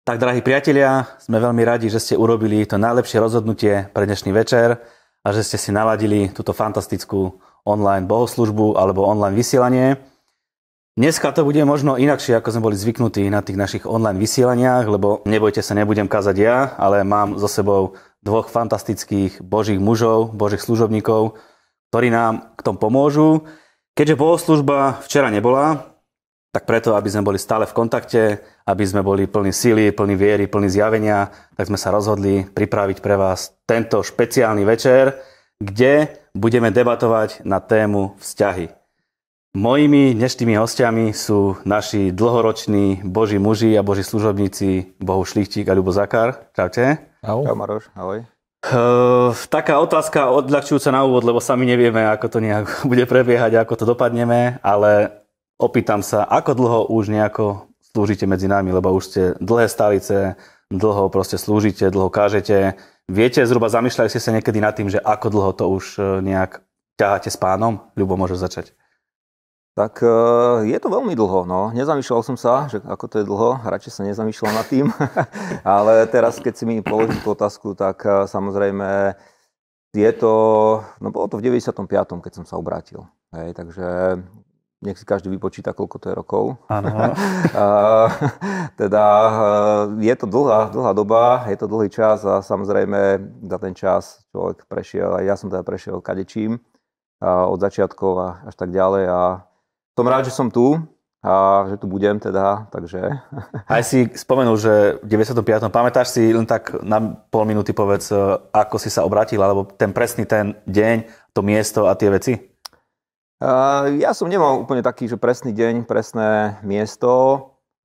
Tak, drahí priatelia, sme veľmi radi, že ste urobili to najlepšie rozhodnutie pre dnešný večer a že ste si naladili túto fantastickú online bohoslužbu alebo online vysielanie. Dneska to bude možno inakšie, ako sme boli zvyknutí na tých našich online vysielaniach, lebo nebojte sa, nebudem kázať ja, ale mám so sebou dvoch fantastických božích mužov, božích služobníkov, ktorí nám k tomu pomôžu. Keďže bohoslužba včera nebola, tak preto, aby sme boli stále v kontakte, aby sme boli plní síly, plní viery, plní zjavenia, tak sme sa rozhodli pripraviť pre vás tento špeciálny večer, kde budeme debatovať na tému vzťahy. Mojimi dnešnými hostiami sú naši dlhoroční boží muži a boží služobníci Bohu Šlichtík a Ľubo Zakar. Čaute. Ahoj. Čau Maroš, ahoj. Uh, taká otázka odľahčujúca na úvod, lebo sami nevieme, ako to nejak bude prebiehať, ako to dopadneme, ale opýtam sa, ako dlho už nejako slúžite medzi nami, lebo už ste dlhé stalice, dlho proste slúžite, dlho kážete. Viete, zhruba zamýšľali ste sa niekedy nad tým, že ako dlho to už e, nejak ťaháte s pánom? Ľubo, môže začať. Tak e, je to veľmi dlho, no. Nezamýšľal som sa, že ako to je dlho, radšej sa nezamýšľal nad tým. Ale teraz, keď si mi položil tú otázku, tak e, samozrejme je to, no bolo to v 95. keď som sa obrátil. Hej, takže nech si každý vypočíta, koľko to je rokov. teda e, je to dlhá, dlhá doba, je to dlhý čas a samozrejme za ten čas človek prešiel, aj ja som teda prešiel kadečím od začiatkov a až tak ďalej a som rád, že som tu a že tu budem teda, takže... Aj si spomenul, že v 95. No pamätáš si len tak na pol minúty povedz, e, ako si sa obratil, alebo ten presný ten deň, to miesto a tie veci? Ja som nemal úplne taký, že presný deň, presné miesto.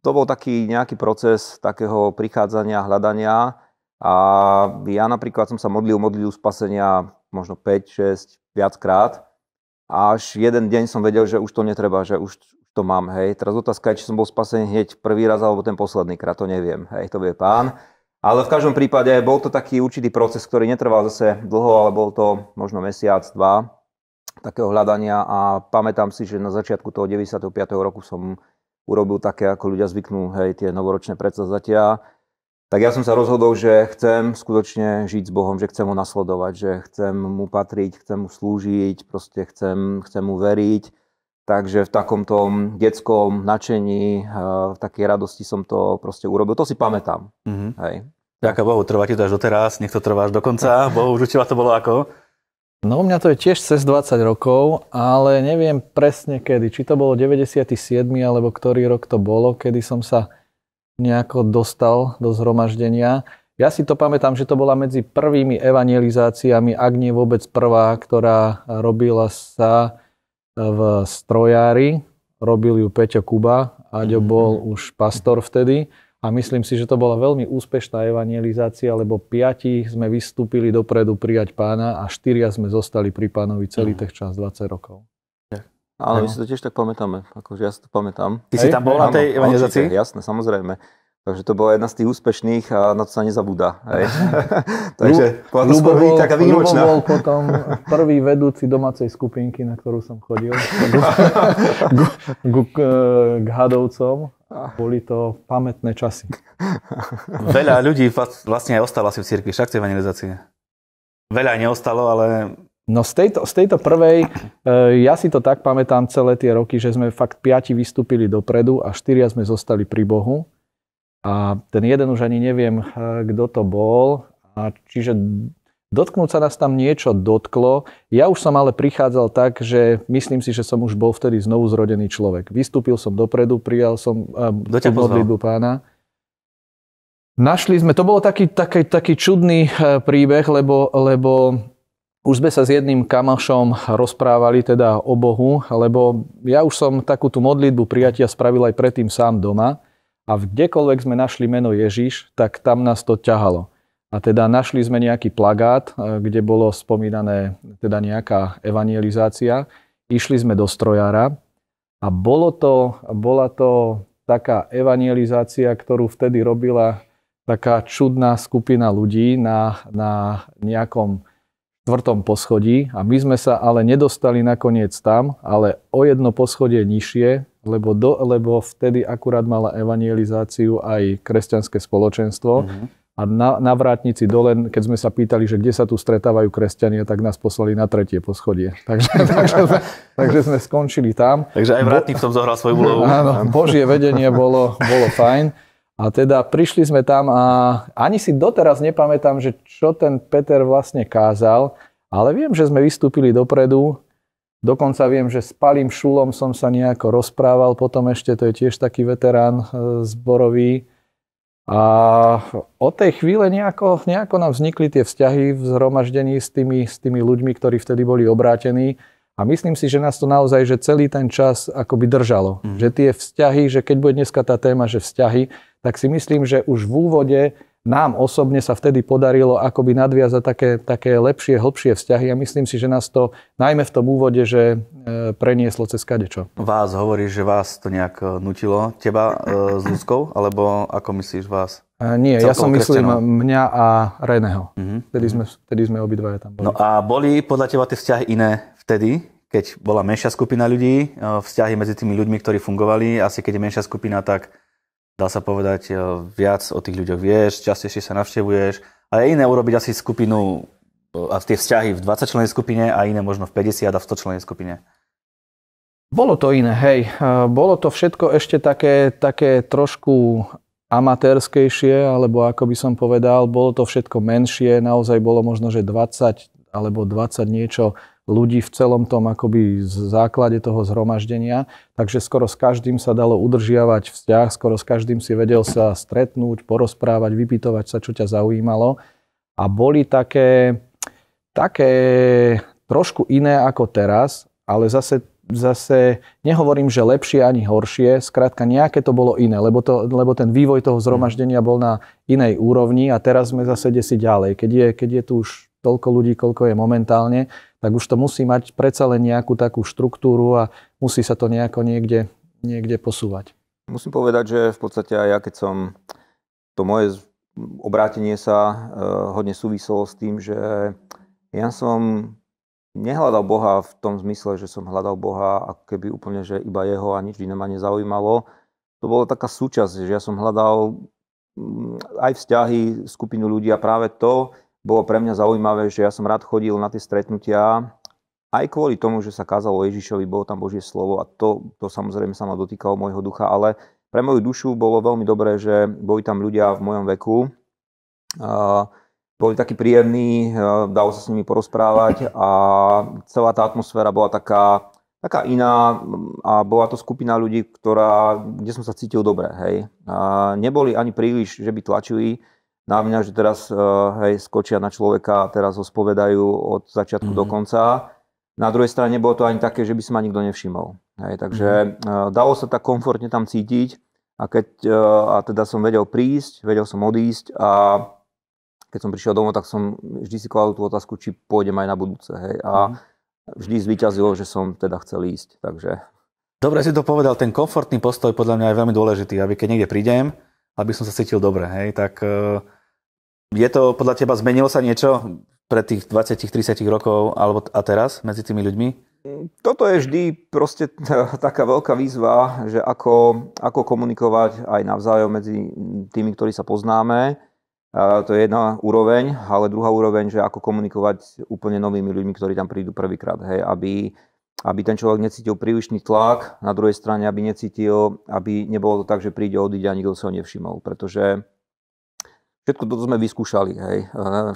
To bol taký nejaký proces takého prichádzania, hľadania. A ja napríklad som sa modlil modlil spasenia možno 5, 6, viackrát. A až jeden deň som vedel, že už to netreba, že už to mám, hej. Teraz otázka je, či som bol spasený hneď prvý raz alebo ten posledný krát, to neviem, hej, to vie pán. Ale v každom prípade bol to taký určitý proces, ktorý netrval zase dlho, ale bol to možno mesiac, dva takého hľadania a pamätám si, že na začiatku toho 95. roku som urobil také, ako ľudia zvyknú, hej, tie novoročné predsazatia. Tak ja som sa rozhodol, že chcem skutočne žiť s Bohom, že chcem ho nasledovať, že chcem mu patriť, chcem mu slúžiť, proste chcem, chcem mu veriť. Takže v takomto detskom nadšení, eh, v takej radosti som to proste urobil. To si pamätám. Mm-hmm. Hej. Ďakujem Bohu, trvá ti to až doteraz, nech to trvá až do konca. Bohu, už to bolo ako? No u mňa to je tiež cez 20 rokov, ale neviem presne kedy. Či to bolo 97. alebo ktorý rok to bolo, kedy som sa nejako dostal do zhromaždenia. Ja si to pamätám, že to bola medzi prvými evangelizáciami, ak nie vôbec prvá, ktorá robila sa e, v strojári. Robil ju Peťo Kuba, Aďo mhm. bol už pastor vtedy a myslím si, že to bola veľmi úspešná evangelizácia, lebo piati sme vystúpili dopredu prijať pána a štyria sme zostali pri pánovi celý mm. tých čas 20 rokov. Ale no. my si to tiež tak pamätáme, akože ja si to pamätám. Ty Ej? si tam bol na tej evangelizácii? Jasné, samozrejme. Takže to bola jedna z tých úspešných a na to sa nezabúda. Takže bola to bol, taká výnimočná. bol potom prvý vedúci domácej skupinky, na ktorú som chodil. k, k, k, k hadovcom. Ah. Boli to pamätné časy. Veľa ľudí vlastne aj ostalo asi v cirkvi, však tie evangelizácie. Veľa neostalo, ale... No z tejto, z tejto prvej, eh, ja si to tak pamätám celé tie roky, že sme fakt piati vystúpili dopredu a štyria sme zostali pri Bohu. A ten jeden už ani neviem, eh, kto to bol. A čiže Dotknúť sa nás tam niečo dotklo. Ja už som ale prichádzal tak, že myslím si, že som už bol vtedy znovu zrodený človek. Vystúpil som dopredu, prijal som um, modlitbu pána. Našli sme, to bolo taký, taký, taký čudný eh, príbeh, lebo, lebo už sme sa s jedným kamašom rozprávali teda o Bohu, lebo ja už som takú tú modlitbu prijatia spravil aj predtým sám doma a kdekoľvek sme našli meno Ježiš, tak tam nás to ťahalo. A teda našli sme nejaký plagát, e, kde bolo spomínané teda nejaká evangelizácia. Išli sme do strojára a bolo to, bola to taká evangelizácia, ktorú vtedy robila taká čudná skupina ľudí na, na nejakom štvrtom poschodí a my sme sa ale nedostali nakoniec tam, ale o jedno poschodie nižšie, lebo, do, lebo vtedy akurát mala evangelizáciu aj kresťanské spoločenstvo. Mm-hmm. A na, na vrátnici dole, keď sme sa pýtali, že kde sa tu stretávajú kresťania, tak nás poslali na tretie poschodie. Takže, takže, sme, takže sme skončili tam. Takže aj vrátnik som zohral svoju úlohu. Áno, božie vedenie bolo, bolo fajn. A teda prišli sme tam a ani si doteraz nepamätám, že čo ten Peter vlastne kázal, ale viem, že sme vystúpili dopredu. Dokonca viem, že s Palým Šulom som sa nejako rozprával, potom ešte to je tiež taký veterán e, zborový, a od tej chvíle nejako, nejako nám vznikli tie vzťahy v zhromaždení s tými, s tými ľuďmi, ktorí vtedy boli obrátení. A myslím si, že nás to naozaj, že celý ten čas akoby držalo. Mm. Že tie vzťahy, že keď bude dneska tá téma, že vzťahy, tak si myslím, že už v úvode nám osobne sa vtedy podarilo akoby nadviazať také, také lepšie, hlbšie vzťahy a myslím si, že nás to najmä v tom úvode, že e, prenieslo cez kadečo. Vás hovorí, že vás to nejak e, nutilo, teba e, s Luzkou, alebo ako myslíš vás? E, nie, ja som myslím mňa a Reného. Mm-hmm. Vtedy, sme, vtedy sme obidvaja tam boli. No a boli podľa teba tie vzťahy iné vtedy, keď bola menšia skupina ľudí, vzťahy medzi tými ľuďmi, ktorí fungovali, asi keď je menšia skupina, tak dá sa povedať, e, viac o tých ľuďoch vieš, častejšie sa navštevuješ, ale je iné urobiť asi skupinu e, a tie vzťahy v 20 členej skupine a iné možno v 50 a v 100 členej skupine. Bolo to iné, hej. E, bolo to všetko ešte také, také trošku amatérskejšie, alebo ako by som povedal, bolo to všetko menšie, naozaj bolo možno, že 20 alebo 20 niečo ľudí v celom tom akoby základe toho zhromaždenia, takže skoro s každým sa dalo udržiavať vzťah, skoro s každým si vedel sa stretnúť, porozprávať, vypytovať sa, čo ťa zaujímalo. A boli také, také trošku iné ako teraz, ale zase zase nehovorím, že lepšie ani horšie, skrátka nejaké to bolo iné, lebo, to, lebo ten vývoj toho zhromaždenia bol na inej úrovni a teraz sme zase desi ďalej. Keď je, keď je tu už toľko ľudí, koľko je momentálne, tak už to musí mať predsa len nejakú takú štruktúru a musí sa to nejako niekde, niekde posúvať. Musím povedať, že v podstate aj ja, keď som to moje obrátenie sa eh, hodne súviselo s tým, že ja som nehľadal Boha v tom zmysle, že som hľadal Boha ako keby úplne, že iba jeho a nič iné ma nezaujímalo. To bola taká súčasť, že ja som hľadal mm, aj vzťahy, skupinu ľudí a práve to, bolo pre mňa zaujímavé, že ja som rád chodil na tie stretnutia aj kvôli tomu, že sa kázalo Ježišovi, bolo tam Božie slovo a to, to samozrejme sa ma dotýkalo môjho ducha, ale pre moju dušu bolo veľmi dobré, že boli tam ľudia v mojom veku, uh, boli takí príjemní, uh, dalo sa s nimi porozprávať a celá tá atmosféra bola taká, taká iná a bola to skupina ľudí, ktorá, kde som sa cítil dobre. Hej. Uh, neboli ani príliš, že by tlačili, na mňa, že teraz eh, hej, skočia na človeka a teraz ho spovedajú od začiatku mm-hmm. do mhm. konca. Na druhej strane nebolo to ani také, že by si ma nikto nevšimol. Hej, takže mm-hmm. dalo sa tak komfortne tam cítiť a, keď, eh, a teda som vedel prísť, vedel som odísť a keď som prišiel domov, tak som vždy si kladol tú otázku, či pôjdem aj na budúce. Hej. A mm-hmm. vždy zvyťazilo, že som teda chcel ísť. Takže... Dobre si to povedal, ten komfortný postoj podľa mňa je veľmi dôležitý, aby keď niekde prídem, aby som sa cítil dobre. Hej. Tak uh je to podľa teba, zmenilo sa niečo pred tých 20-30 rokov alebo a teraz medzi tými ľuďmi? Toto je vždy proste taká veľká výzva, že ako, ako komunikovať aj navzájom medzi tými, ktorí sa poznáme. A to je jedna úroveň, ale druhá úroveň, že ako komunikovať úplne novými ľuďmi, ktorí tam prídu prvýkrát, hej, aby, aby ten človek necítil prílišný tlak, na druhej strane, aby necítil, aby nebolo to tak, že príde, odíde a nikto sa ho nevšimol, pretože všetko toto sme vyskúšali. Hej.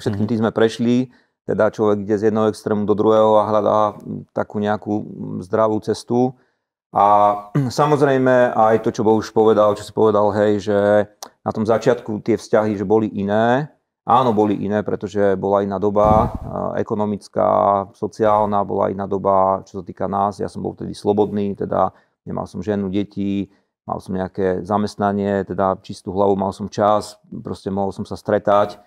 Všetkým mhm. tým sme prešli, teda človek ide z jedného extrému do druhého a hľadá takú nejakú zdravú cestu. A samozrejme aj to, čo bol už povedal, čo si povedal, hej, že na tom začiatku tie vzťahy, že boli iné. Áno, boli iné, pretože bola iná doba, ekonomická, sociálna, bola iná doba, čo sa týka nás. Ja som bol vtedy slobodný, teda nemal som ženu, deti, mal som nejaké zamestnanie, teda čistú hlavu, mal som čas, proste mohol som sa stretať.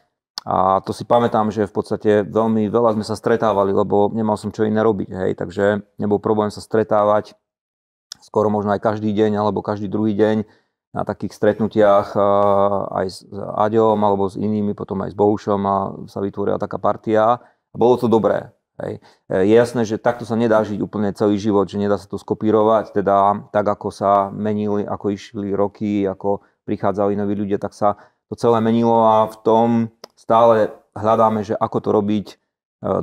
A to si pamätám, že v podstate veľmi veľa sme sa stretávali, lebo nemal som čo iné robiť, hej, takže nebol problém sa stretávať skoro možno aj každý deň alebo každý druhý deň na takých stretnutiach aj s Aďom alebo s inými, potom aj s Bohušom a sa vytvorila taká partia. Bolo to dobré. Hej. E, je jasné, že takto sa nedá žiť úplne celý život, že nedá sa to skopírovať, teda tak ako sa menili, ako išli roky, ako prichádzali noví ľudia, tak sa to celé menilo a v tom stále hľadáme, že ako to robiť e,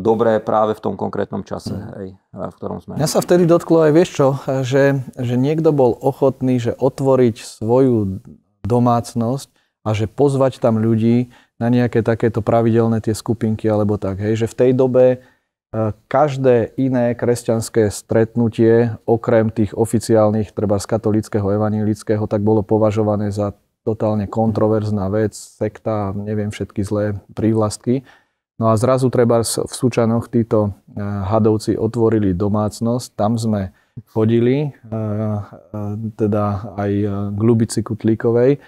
dobré práve v tom konkrétnom čase, mm. hej, e, v ktorom sme. Mňa sa vtedy dotklo aj vieš čo, že, že niekto bol ochotný, že otvoriť svoju domácnosť a že pozvať tam ľudí na nejaké takéto pravidelné tie skupinky alebo tak, hej, že v tej dobe každé iné kresťanské stretnutie, okrem tých oficiálnych, treba z katolického, evanilického, tak bolo považované za totálne kontroverzná vec, sekta, neviem všetky zlé prívlastky. No a zrazu treba v súčanoch títo e, hadovci otvorili domácnosť, tam sme chodili, e, e, teda aj k Lubici Kutlíkovej.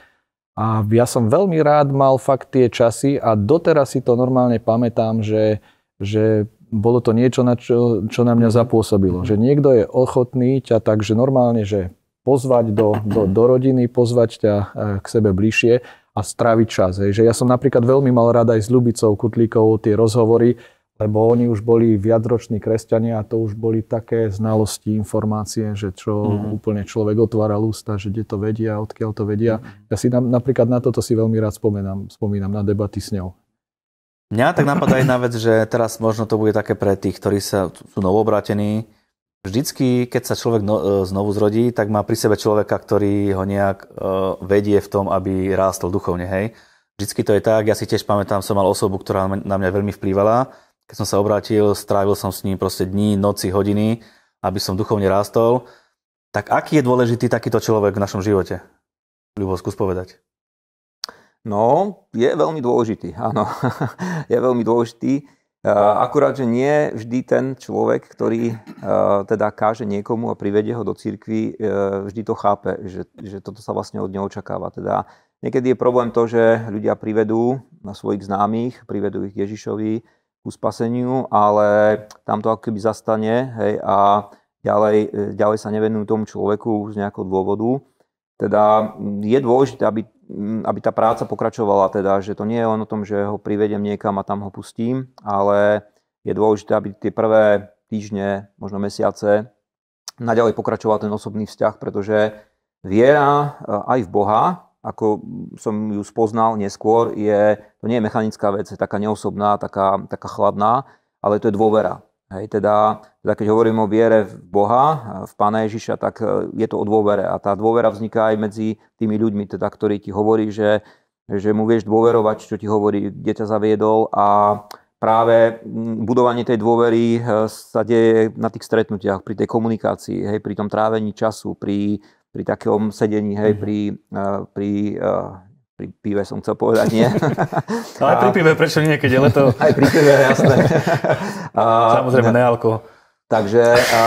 A ja som veľmi rád mal fakt tie časy a doteraz si to normálne pamätám, že, že bolo to niečo, na čo, čo na mňa zapôsobilo. Že niekto je ochotný ťa takže normálne, že pozvať do, do, do rodiny, pozvať ťa e, k sebe bližšie a stráviť čas. Hej. Že ja som napríklad veľmi mal rád aj s Ľubicou Kutlíkovou tie rozhovory, lebo oni už boli viacroční kresťania a to už boli také znalosti, informácie, že čo mm. úplne človek otvára ústa, že kde to vedia, odkiaľ to vedia. Mhm. Ja si na, napríklad na toto si veľmi rád spomínam, spomínam na debaty s ňou. Mňa tak napadá jedna vec, že teraz možno to bude také pre tých, ktorí sa sú novobratení. Vždycky, keď sa človek no, e, znovu zrodí, tak má pri sebe človeka, ktorý ho nejak uh, vedie v tom, aby rástol duchovne, hej. Vždycky to je tak, ja si tiež pamätám, som mal osobu, ktorá na mňa veľmi vplývala. Keď som sa obrátil, strávil som s ním proste dní, noci, hodiny, aby som duchovne rástol. Tak aký je dôležitý takýto človek v našom živote? Ľubo, skús povedať. No, je veľmi dôležitý, áno. je veľmi dôležitý. Akurát, že nie vždy ten človek, ktorý e, teda káže niekomu a privedie ho do cirkvi, e, vždy to chápe, že, že toto sa vlastne od neho očakáva. Teda niekedy je problém to, že ľudia privedú na svojich známych, privedú ich Ježišovi ku spaseniu, ale tam to ako keby zastane hej, a ďalej, e, ďalej sa nevenujú tomu človeku z nejakého dôvodu. Teda je dôležité, aby aby tá práca pokračovala teda, že to nie je len o tom, že ho privedem niekam a tam ho pustím, ale je dôležité, aby tie prvé týždne, možno mesiace, naďalej pokračoval ten osobný vzťah, pretože viera e, aj v Boha, ako som ju spoznal neskôr, je, to nie je mechanická vec, je taká neosobná, taká, taká chladná, ale to je dôvera. Hej, teda, teda keď hovorím o viere v Boha, eh, v Pána Ježiša, tak eh, je to o dôvere. A tá dôvera vzniká aj medzi tými ľuďmi, teda, ktorí ti hovorí, že, že mu vieš dôverovať, čo ti hovorí, kde ťa zaviedol a práve mm, budovanie tej dôvery eh, sa deje na tých stretnutiach, pri tej komunikácii, hej, pri tom trávení času, pri, pri takom sedení, hej, mhm. pri, pri pri pive som chcel povedať, nie? Ale a... pri pive, prečo nie, keď je leto? Aj pri pive, jasné. Samozrejme, nealko. Takže, a,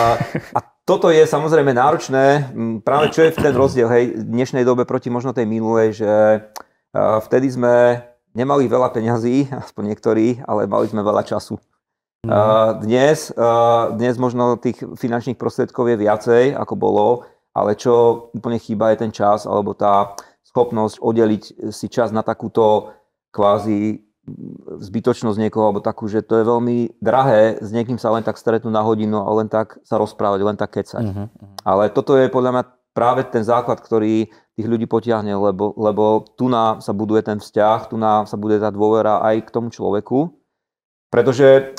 a toto je samozrejme náročné. Práve čo je v ten rozdiel, hej, v dnešnej dobe proti možno tej minulej, že vtedy sme nemali veľa peňazí, aspoň niektorí, ale mali sme veľa času. Mm. Dnes, dnes možno tých finančných prostriedkov je viacej, ako bolo, ale čo úplne chýba je ten čas alebo tá schopnosť oddeliť si čas na takúto kvázi zbytočnosť niekoho, alebo takú, že to je veľmi drahé s niekým sa len tak stretnúť na hodinu a len tak sa rozprávať, len tak kecať. Uh-huh. Ale toto je podľa mňa práve ten základ, ktorý tých ľudí potiahne, lebo, lebo tu na sa buduje ten vzťah, tu na sa bude tá dôvera aj k tomu človeku. Pretože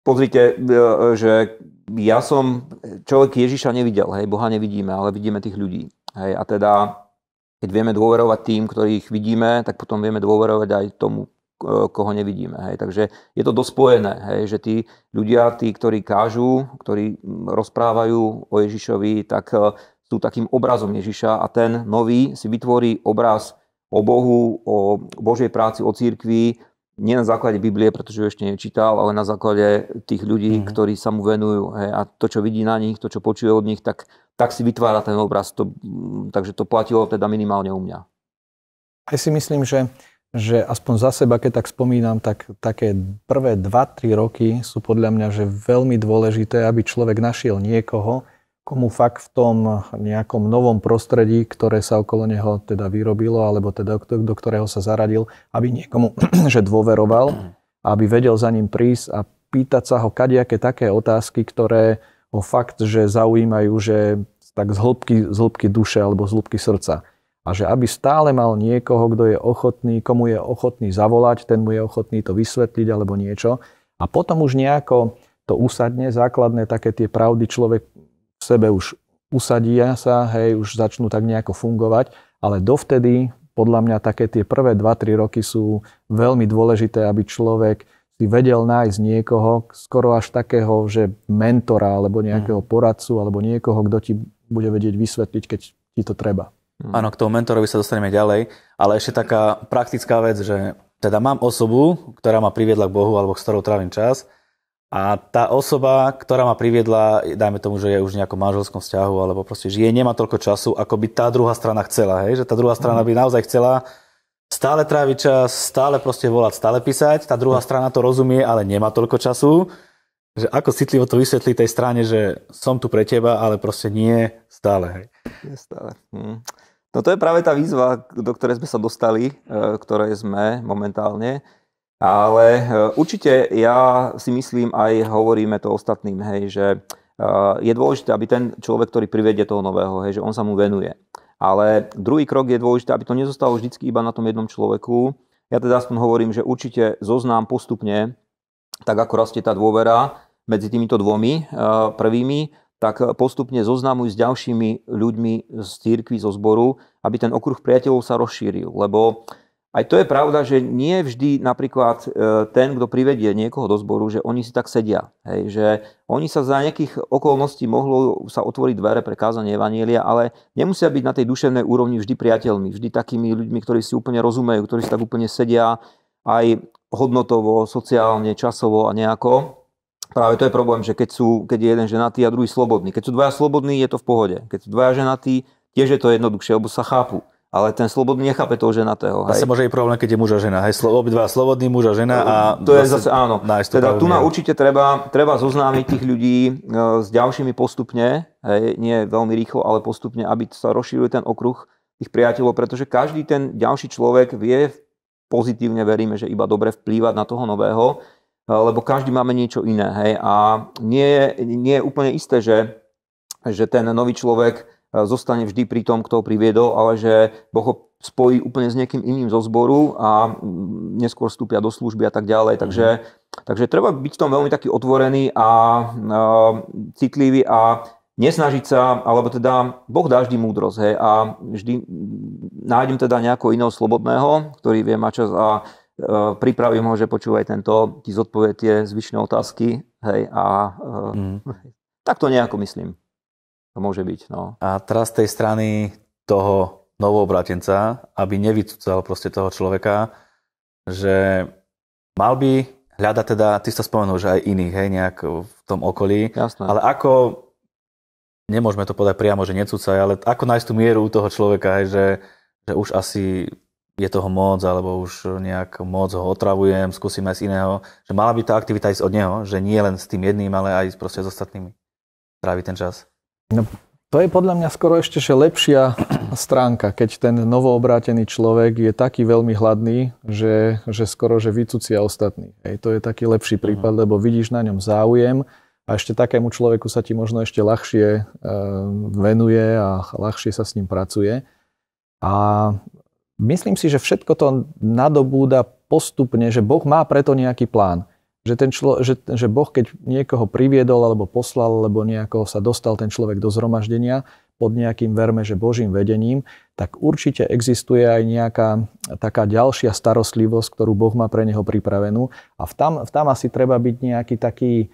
pozrite, e, e, že ja som, človek Ježiša nevidel, hej, Boha nevidíme, ale vidíme tých ľudí. Hej, a teda, keď vieme dôverovať tým, ktorých vidíme, tak potom vieme dôverovať aj tomu koho nevidíme. Hej. Takže je to dospojené, hej, že tí ľudia, tí, ktorí kážu, ktorí rozprávajú o Ježišovi, tak e, sú takým obrazom Ježiša a ten nový si vytvorí obraz o Bohu, o Božej práci, o církvi, nie na základe Biblie, pretože ju ešte nečítal, ale na základe tých ľudí, mm-hmm. ktorí sa mu venujú hej, a to, čo vidí na nich, to, čo počuje od nich, tak, tak si vytvára ten obraz. To, takže to platilo teda minimálne u mňa. Aj si myslím, že že aspoň za seba, keď tak spomínam, tak také prvé 2-3 roky sú podľa mňa že veľmi dôležité, aby človek našiel niekoho, komu fakt v tom nejakom novom prostredí, ktoré sa okolo neho teda vyrobilo, alebo teda do ktorého sa zaradil, aby niekomu že dôveroval, aby vedel za ním prísť a pýtať sa ho kadiaké také otázky, ktoré ho fakt, že zaujímajú, že tak z hĺbky, z hĺbky duše alebo z hĺbky srdca a že aby stále mal niekoho, kto je ochotný, komu je ochotný zavolať, ten mu je ochotný to vysvetliť alebo niečo. A potom už nejako to usadne, základné také tie pravdy človek v sebe už usadia sa, hej, už začnú tak nejako fungovať, ale dovtedy podľa mňa také tie prvé 2-3 roky sú veľmi dôležité, aby človek si vedel nájsť niekoho, skoro až takého, že mentora alebo nejakého mm. poradcu alebo niekoho, kto ti bude vedieť vysvetliť, keď ti to treba. Mhm. Áno, k tomu mentorovi sa dostaneme ďalej, ale ešte taká praktická vec, že teda mám osobu, ktorá ma priviedla k Bohu alebo s ktorou trávim čas a tá osoba, ktorá ma priviedla, dajme tomu, že je už v nejakom manželskom vzťahu alebo proste žije, nemá toľko času, ako by tá druhá strana chcela, hej? že tá druhá strana by naozaj chcela stále tráviť čas, stále proste volať, stále písať, tá druhá strana to rozumie, ale nemá toľko času že ako citlivo to vysvetlí tej strane, že som tu pre teba, ale proste nie stále. Hej. Nie stále. Hm. No to je práve tá výzva, do ktorej sme sa dostali, e, ktorej sme momentálne. Ale e, určite ja si myslím, aj hovoríme to ostatným, hej, že e, je dôležité, aby ten človek, ktorý privedie toho nového, hej, že on sa mu venuje. Ale druhý krok je dôležité, aby to nezostalo vždy iba na tom jednom človeku. Ja teda aspoň hovorím, že určite zoznám postupne, tak ako rastie tá dôvera, medzi týmito dvomi eh, prvými, tak postupne zoznamuj s ďalšími ľuďmi z církvy, zo zboru, aby ten okruh priateľov sa rozšíril. Lebo aj to je pravda, že nie vždy napríklad eh, ten, kto privedie niekoho do zboru, že oni si tak sedia. Hej, že oni sa za nejakých okolností mohlo sa otvoriť dvere pre kázanie Evanielia, ale nemusia byť na tej duševnej úrovni vždy priateľmi, vždy takými ľuďmi, ktorí si úplne rozumejú, ktorí si tak úplne sedia aj hodnotovo, sociálne, časovo a nejako. Práve to je problém, že keď, sú, keď je jeden ženatý a druhý slobodný. Keď sú dvaja slobodní, je to v pohode. Keď sú dvaja ženatí, tiež je to jednoduchšie, lebo sa chápu. Ale ten slobodný nechápe toho ženatého. Hej. Zase môže aj problém, keď je muž a žena. Hej, slo- obidva slobodný muž a žena a... No, to je vlastne zase, áno. Teda tu na určite treba, treba zoznámiť tých ľudí e, s ďalšími postupne, hej, nie veľmi rýchlo, ale postupne, aby sa rozšíril ten okruh tých priateľov, pretože každý ten ďalší človek vie pozitívne, veríme, že iba dobre vplývať na toho nového lebo každý máme niečo iné. Hej? A nie, nie je úplne isté, že, že ten nový človek eh, zostane vždy pri tom, kto ho priviedol, ale že Boh ho spojí úplne s niekým iným zo zboru a mm, neskôr vstúpia do služby a tak ďalej. Mhm. Takže, takže treba byť v tom veľmi taký otvorený a, a eh, citlivý a nesnažiť sa, alebo teda Boh dá vždy múdrosť hej, a vždy mm, nájdem teda nejakého iného slobodného, ktorý vie mať čas a Eh, pripravím ho, že počúvaj tento, ti zodpovie tie zvyšné otázky, hej, a mm. tak to nejako myslím. To môže byť, no. A teraz z tej strany toho novoobratenca, aby nevycúcal proste toho človeka, že mal by hľada teda, ty si to spomenul, že aj iných, hej, nejak v tom okolí. Jasné. Ale ako, nemôžeme to povedať priamo, že necúcaj, ale ako nájsť tú mieru u toho človeka, hej, že, že už asi je toho moc, alebo už nejak moc ho otravujem, skúsim aj z iného. Že mala by tá aktivita ísť od neho, že nie len s tým jedným, ale aj proste s ostatnými. Trávi ten čas. No, to je podľa mňa skoro ešte že lepšia stránka, keď ten novoobrátený človek je taký veľmi hladný, že, že skoro že vycucia ostatní. Ej, to je taký lepší prípad, mhm. lebo vidíš na ňom záujem a ešte takému človeku sa ti možno ešte ľahšie e, venuje a ľahšie sa s ním pracuje. A Myslím si, že všetko to nadobúda postupne, že Boh má preto nejaký plán. Že, ten člo, že, že Boh, keď niekoho priviedol alebo poslal, alebo nejako sa dostal ten človek do zhromaždenia pod nejakým verme, že Božím vedením, tak určite existuje aj nejaká taká ďalšia starostlivosť, ktorú Boh má pre neho pripravenú. A v tam, v tam asi treba byť nejaký taký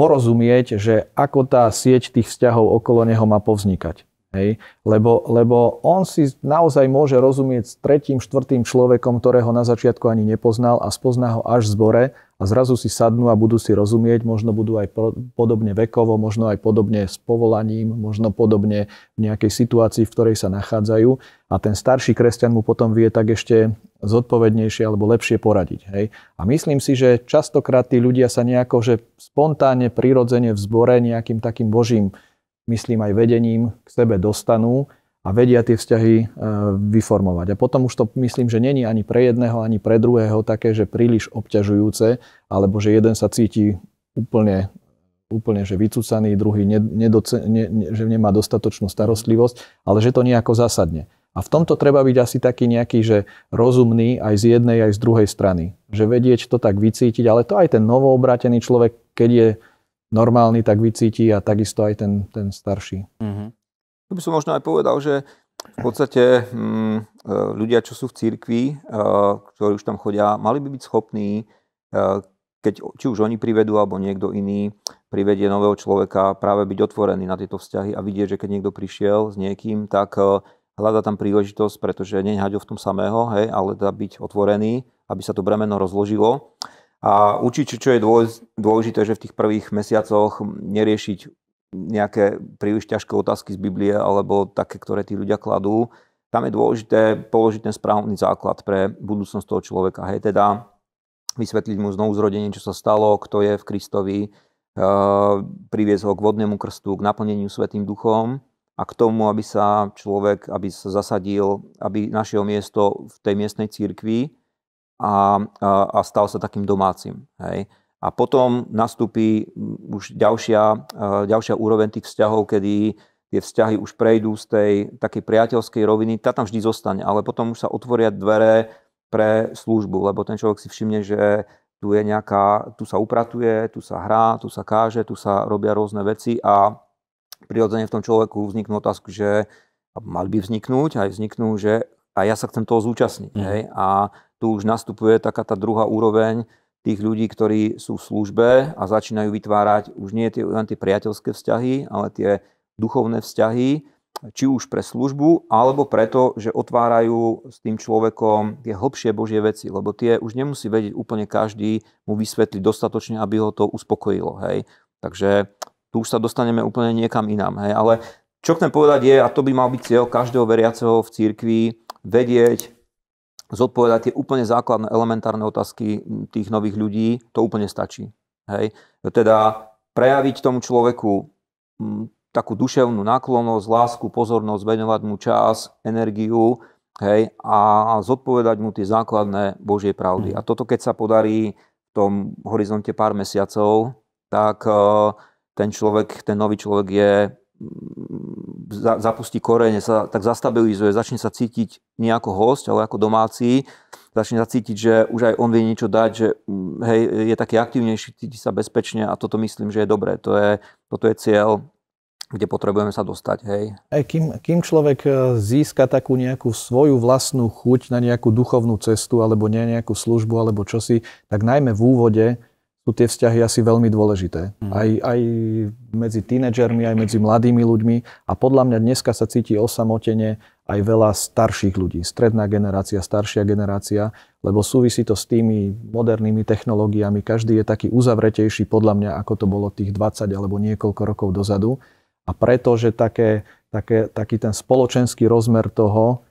porozumieť, že ako tá sieť tých vzťahov okolo neho má povznikať Hej? Lebo, lebo on si naozaj môže rozumieť s tretím, štvrtým človekom, ktorého na začiatku ani nepoznal a spozná ho až v zbore a zrazu si sadnú a budú si rozumieť, možno budú aj podobne vekovo, možno aj podobne s povolaním, možno podobne v nejakej situácii, v ktorej sa nachádzajú a ten starší kresťan mu potom vie tak ešte zodpovednejšie alebo lepšie poradiť. Hej? A myslím si, že častokrát tí ľudia sa nejako, že spontánne, prirodzene v zbore nejakým takým božím myslím aj vedením, k sebe dostanú a vedia tie vzťahy e, vyformovať. A potom už to myslím, že není ani pre jedného, ani pre druhého také, že príliš obťažujúce, alebo že jeden sa cíti úplne úplne že vycúcaný, druhý nedoce, ne, ne, že nemá dostatočnú starostlivosť, ale že to nejako zasadne. A v tomto treba byť asi taký nejaký, že rozumný aj z jednej, aj z druhej strany. Že vedieť to tak vycítiť, ale to aj ten novoobratený človek, keď je normálny tak vycíti a takisto aj ten, ten starší. Mm-hmm. To by som možno aj povedal, že v podstate m, mm, e, ľudia, čo sú v cirkvi, e, ktorí už tam chodia, mali by byť schopní, e, keď či už oni privedú alebo niekto iný privedie nového človeka, práve byť otvorený na tieto vzťahy a vidieť, že keď niekto prišiel s niekým, tak hľada tam príležitosť, pretože neňhať ho v tom samého, hej, ale teda byť otvorený, aby sa to bremeno rozložilo. A určite, čo je dôležité, že v tých prvých mesiacoch neriešiť nejaké príliš ťažké otázky z Biblie alebo také, ktoré tí ľudia kladú. Tam je dôležité položiť ten správny základ pre budúcnosť toho človeka. Hej, teda vysvetliť mu znovu zrodenie, čo sa stalo, kto je v Kristovi, e, priviesť ho k vodnému krstu, k naplneniu Svetým duchom a k tomu, aby sa človek aby sa zasadil, aby našiel miesto v tej miestnej církvi, a, a, a stal sa takým domácim. Hej. A potom nastúpi mm, už ďalšia, e, ďalšia úroveň tých vzťahov, kedy tie vzťahy už prejdú z tej takej priateľskej roviny, tá tam vždy zostane, ale potom už sa otvoria dvere pre službu, lebo ten človek si všimne, že tu je nejaká, tu sa upratuje, tu sa hrá, tu sa káže, tu sa robia rôzne veci a prirodzene v tom človeku vzniknú otázku, že mal by vzniknúť, aj vzniknú, že a ja sa chcem toho zúčastniť. Mm. Hej? A tu už nastupuje taká tá druhá úroveň tých ľudí, ktorí sú v službe a začínajú vytvárať už nie tie, len tie priateľské vzťahy, ale tie duchovné vzťahy, či už pre službu, alebo preto, že otvárajú s tým človekom tie hlbšie Božie veci, lebo tie už nemusí vedieť úplne každý mu vysvetliť dostatočne, aby ho to uspokojilo. Hej. Takže tu už sa dostaneme úplne niekam inám. Hej. Ale čo chcem povedať je, a to by mal byť cieľ každého veriaceho v církvi, vedieť, zodpovedať tie úplne základné elementárne otázky tých nových ľudí, to úplne stačí. Hej? Teda prejaviť tomu človeku mm, takú duševnú náklonnosť, lásku, pozornosť, venovať mu čas, energiu hej, a zodpovedať mu tie základné Božie pravdy. Mm. A toto, keď sa podarí v tom horizonte pár mesiacov, tak eh, ten človek, ten nový človek je za, zapustí korene, sa tak zastabilizuje, začne sa cítiť nie ako host, ale ako domáci, začne sa cítiť, že už aj on vie niečo dať, že mm, hej, je taký aktívnejší, cíti sa bezpečne a toto myslím, že je dobré. To je, toto je cieľ, kde potrebujeme sa dostať. Hej. Aj kým, kým človek e, získa takú nejakú svoju vlastnú chuť na nejakú duchovnú cestu alebo nie nejakú službu alebo čosi, tak najmä v úvode sú tie vzťahy asi veľmi dôležité. Mm. Aj, aj medzi tínedžermi, aj medzi mladými ľuďmi. A podľa mňa dneska sa cíti osamotene aj veľa starších ľudí. Stredná generácia, staršia generácia, lebo súvisí to s tými modernými technológiami. Každý je taký uzavretejší podľa mňa, ako to bolo tých 20 alebo niekoľko rokov dozadu. A preto, že také, také, taký ten spoločenský rozmer toho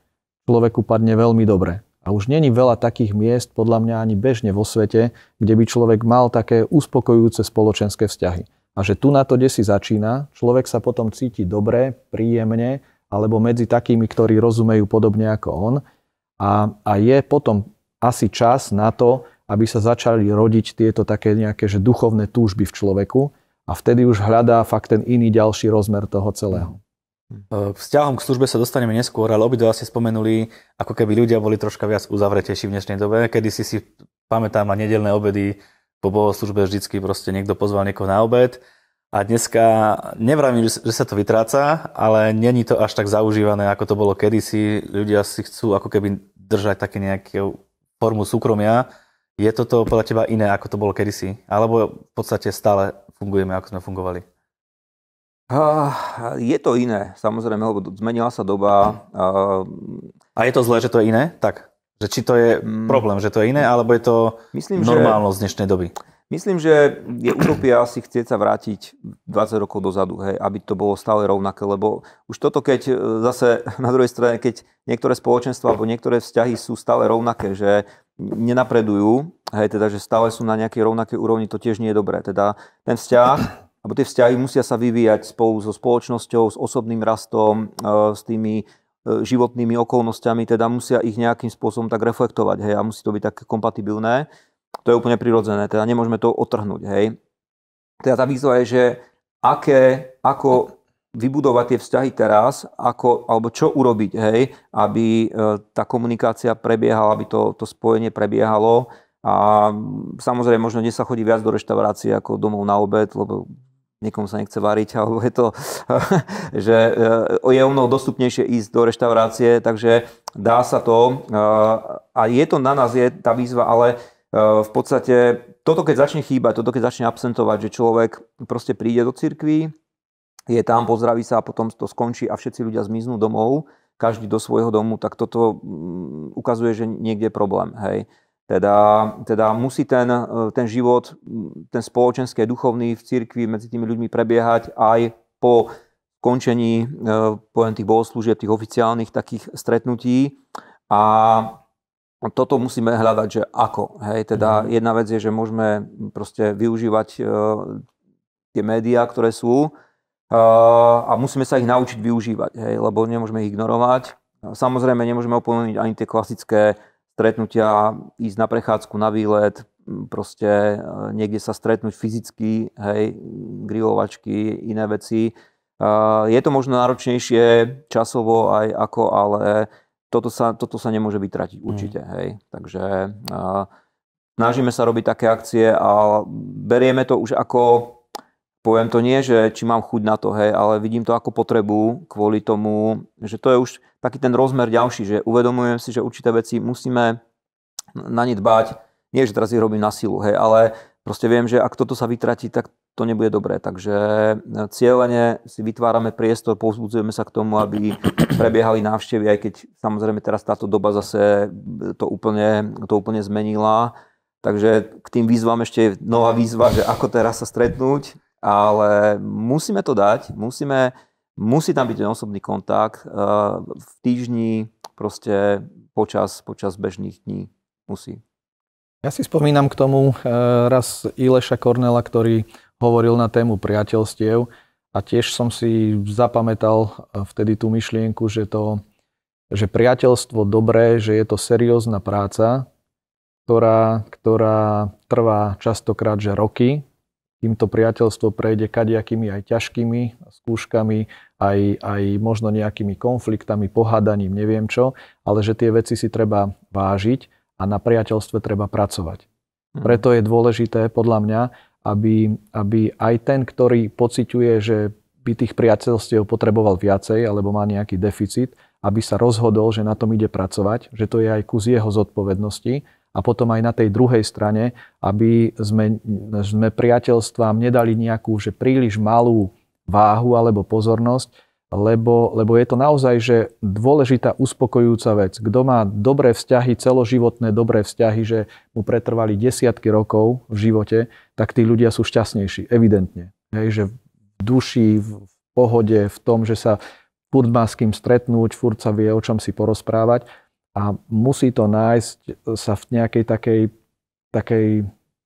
človeku padne veľmi dobre. A už není veľa takých miest, podľa mňa ani bežne vo svete, kde by človek mal také uspokojujúce spoločenské vzťahy. A že tu na to, kde si začína, človek sa potom cíti dobre, príjemne, alebo medzi takými, ktorí rozumejú podobne ako on. A, a je potom asi čas na to, aby sa začali rodiť tieto také nejaké že duchovné túžby v človeku a vtedy už hľadá fakt ten iný ďalší rozmer toho celého. Hm. Eh, vzťahom k službe sa dostaneme neskôr, ale obidva ste spomenuli, ako keby ľudia boli troška viac uzavretejší v dnešnej dobe. Kedy si si pamätám na nedelné obedy po bohoslužbe vždycky proste niekto pozval niekoho na obed. A dneska nevravím, že sa to vytráca, ale není to až tak zaužívané, ako to bolo kedysi. Ľudia si chcú ako keby držať také nejakú formu súkromia. Je toto podľa teba iné, ako to bolo kedysi? Alebo v podstate stále fungujeme, ako sme fungovali? Je to iné, samozrejme, lebo zmenila sa doba. A je to zlé, že to je iné? Tak. Že či to je mm. problém, že to je iné, alebo je to myslím, normálnosť že, dnešnej doby? Myslím, že je utopia asi chcieť sa vrátiť 20 rokov dozadu, hej, aby to bolo stále rovnaké, lebo už toto, keď e, zase na druhej strane, keď niektoré spoločenstva alebo niektoré vzťahy sú stále rovnaké, že nenapredujú, hej, teda, že stále sú na nejakej rovnakej úrovni, to tiež nie je dobré. Teda ten vzťah lebo tie vzťahy musia sa vyvíjať spolu so spoločnosťou, s osobným rastom, e, s tými e, životnými okolnostiami, teda musia ich nejakým spôsobom tak reflektovať, hej, a musí to byť také kompatibilné. To je úplne prirodzené, teda nemôžeme to otrhnúť, hej. Teda tá výzva je, že aké, ako vybudovať tie vzťahy teraz, ako, alebo čo urobiť, hej, aby e, tá komunikácia prebiehala, aby to, to spojenie prebiehalo. A samozrejme, možno dnes sa chodí viac do reštaurácie ako domov na obed, lebo niekomu sa nechce variť, alebo je to, že eh, je o mnoho dostupnejšie ísť do reštaurácie, takže dá sa to. Eh, a je to na nás, je tá výzva, ale eh, v podstate toto, keď začne chýbať, toto, keď začne absentovať, že človek proste príde do cirkvi, je tam, pozdraví sa a potom to skončí a všetci ľudia zmiznú domov, každý do svojho domu, tak toto mm, ukazuje, že niekde je problém. Hej. Teda, teda musí ten, e, ten život, ten spoločenský, duchovný v cirkvi medzi tými ľuďmi prebiehať aj po končení e, poviem, tých bohoslúžieb, tých oficiálnych takých stretnutí. A toto musíme hľadať, že ako. Hej, teda mhm. jedna vec je, že môžeme proste využívať e, tie médiá, ktoré sú a musíme sa ich naučiť využívať, hej, lebo nemôžeme ich ignorovať. Samozrejme, nemôžeme opomenúť ani tie klasické stretnutia, ísť na prechádzku, na výlet, proste e, niekde sa stretnúť fyzicky, hej, grilovačky, iné veci. E, je to možno náročnejšie časovo aj ako, ale toto sa, toto sa nemôže vytratiť mm. určite, hej. Takže e, snažíme sa robiť také akcie a berieme to už ako poviem to nie, že či mám chuť na to, hej, ale vidím to ako potrebu kvôli tomu, že to je už taký ten rozmer ďalší, že uvedomujem si, že určité veci musíme na ne dbať. Nie, že teraz ich robím na silu, hej, ale proste viem, že ak toto sa vytratí, tak to nebude dobré. Takže e, cieľene si vytvárame priestor, povzbudzujeme sa k tomu, aby prebiehali návštevy, aj keď samozrejme teraz táto doba zase to úplne, to úplne zmenila. Takže k tým výzvam ešte nová výzva, že ako teraz sa stretnúť, ale musíme to dať, musíme, musí tam byť ten osobný kontakt eh, v týždni, proste počas, počas bežných dní musí. Ja si spomínam k tomu eh, raz Ileša Kornela, ktorý hovoril na tému priateľstiev a tiež som si zapamätal eh, vtedy tú myšlienku, že, to, že priateľstvo dobré, že je to seriózna práca, ktorá, ktorá trvá častokrát že roky, Týmto priateľstvo prejde kadiakými aj ťažkými skúškami, aj, aj možno nejakými konfliktami, pohádaním, neviem čo, ale že tie veci si treba vážiť a na priateľstve treba pracovať. Mhm. Preto je dôležité, podľa mňa, aby, aby aj ten, ktorý pociťuje, že by tých priateľstiev potreboval viacej alebo má nejaký deficit, aby sa rozhodol, že na tom ide pracovať, že to je aj kus jeho zodpovednosti, a potom aj na tej druhej strane, aby sme, sme priateľstvám nedali nejakú že príliš malú váhu alebo pozornosť, lebo, lebo je to naozaj že dôležitá uspokojujúca vec. Kto má dobré vzťahy, celoživotné dobré vzťahy, že mu pretrvali desiatky rokov v živote, tak tí ľudia sú šťastnejší, evidentne. Hej, že v duši, v pohode, v tom, že sa furt má s kým stretnúť, furt sa vie o čom si porozprávať a musí to nájsť e, sa v nejakej takej, takej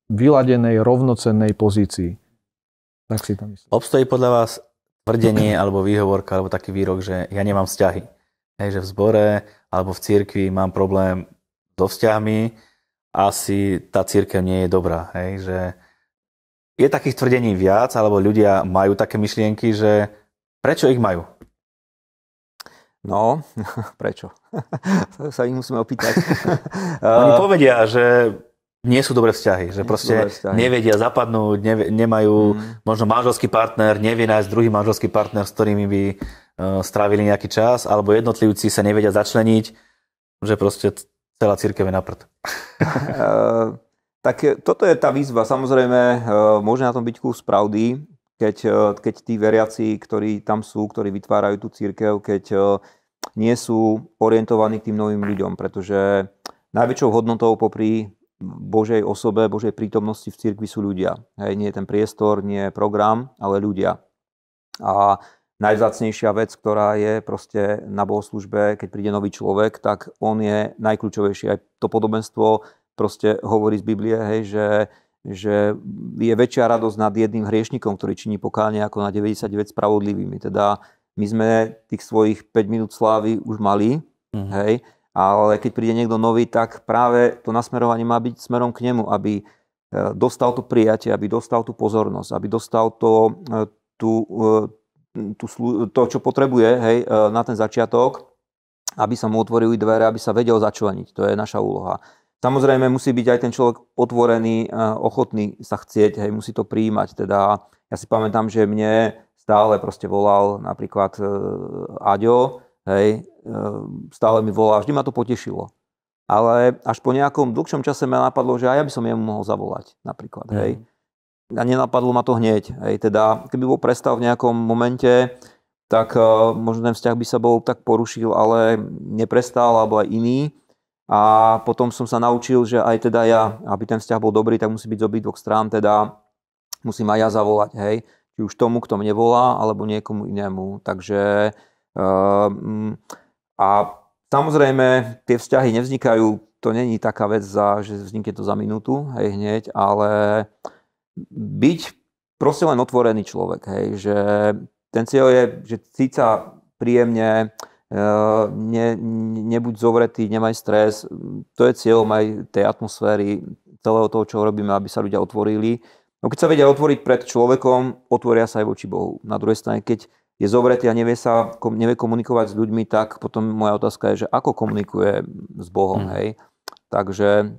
vyladenej, rovnocennej pozícii. Tak si to myslím. Obstojí podľa vás tvrdenie alebo výhovorka alebo taký výrok, že ja nemám vzťahy. Hej, že v zbore alebo v cirkvi mám problém so vzťahmi, asi tá církev nie je dobrá. Hej, že je takých tvrdení viac, alebo ľudia majú také myšlienky, že prečo ich majú? No, prečo? to sa ich musíme opýtať. Oni eh, povedia, že nie sú dobré vzťahy, že nie proste vzťahy. nevedia zapadnúť, nevie, nemajú mm. možno manželský partner, nevie nájsť druhý manželský partner, s ktorými by uh, strávili nejaký čas, alebo jednotlivci sa nevedia začleniť, že proste celá církev je naprd. prd. Eh, tak toto je tá výzva. Samozrejme, môže na tom byť kus pravdy keď, e, keď tí veriaci, ktorí tam sú, ktorí vytvárajú tú církev, keď e, nie sú orientovaní k tým novým ľuďom, pretože najväčšou hodnotou popri Božej osobe, Božej prítomnosti v cirkvi sú ľudia. Hej, nie je ten priestor, nie je program, ale ľudia. A najzácnejšia vec, ktorá je proste na bohoslužbe, keď príde nový človek, tak on je najkľúčovejší. Aj to podobenstvo proste hovorí z Biblie, hej, že že je väčšia radosť nad jedným hriešnikom, ktorý činí pokáne ako na 99 spravodlivými. Teda my sme tých svojich 5 minút slávy už mali, mm. hej, ale keď príde niekto nový, tak práve to nasmerovanie má byť smerom k nemu, aby e, dostal to prijatie, aby dostal tú pozornosť, aby dostal to, e, tú, e, tú, to čo potrebuje hej, na ten začiatok, aby sa mu otvorili dvere, aby sa vedel začleniť. To je naša úloha. Samozrejme musí byť aj ten človek otvorený, e, ochotný sa chcieť, hej, musí to prijímať. Teda ja si pamätám, že mne stále proste volal napríklad e, Aďo, hej, e, stále mi volal, vždy ma to potešilo. Ale až po nejakom dlhšom čase ma napadlo, že aj ja by som jemu mohol zavolať napríklad, mm. A nenapadlo ma to hneď, hej, teda keby bol prestal v nejakom momente, tak možno ten vzťah by sa bol tak porušil, ale neprestal, alebo aj iný a potom som sa naučil, že aj teda ja, aby ten vzťah bol dobrý, tak musí byť z obidvoch strán, teda musím aj ja zavolať, hej. Či už tomu, kto mne volá, alebo niekomu inému. Takže um, a samozrejme, tie vzťahy nevznikajú, to není taká vec, za, že vznikne to za minútu, hej, hneď, ale byť proste len otvorený človek, hej, že ten cieľ je, že cíť sa príjemne, Eh, ne, nebuď zovretý, nemaj stres. To je cieľom aj tej atmosféry, celého toho, čo robíme, aby sa ľudia otvorili. No keď sa vedia otvoriť pred človekom, otvoria sa aj voči Bohu. Na druhej strane, keď je zovretý a nevie, sa, nevie komunikovať s ľuďmi, tak potom moja otázka je, že ako komunikuje s Bohom, mm. hej? Takže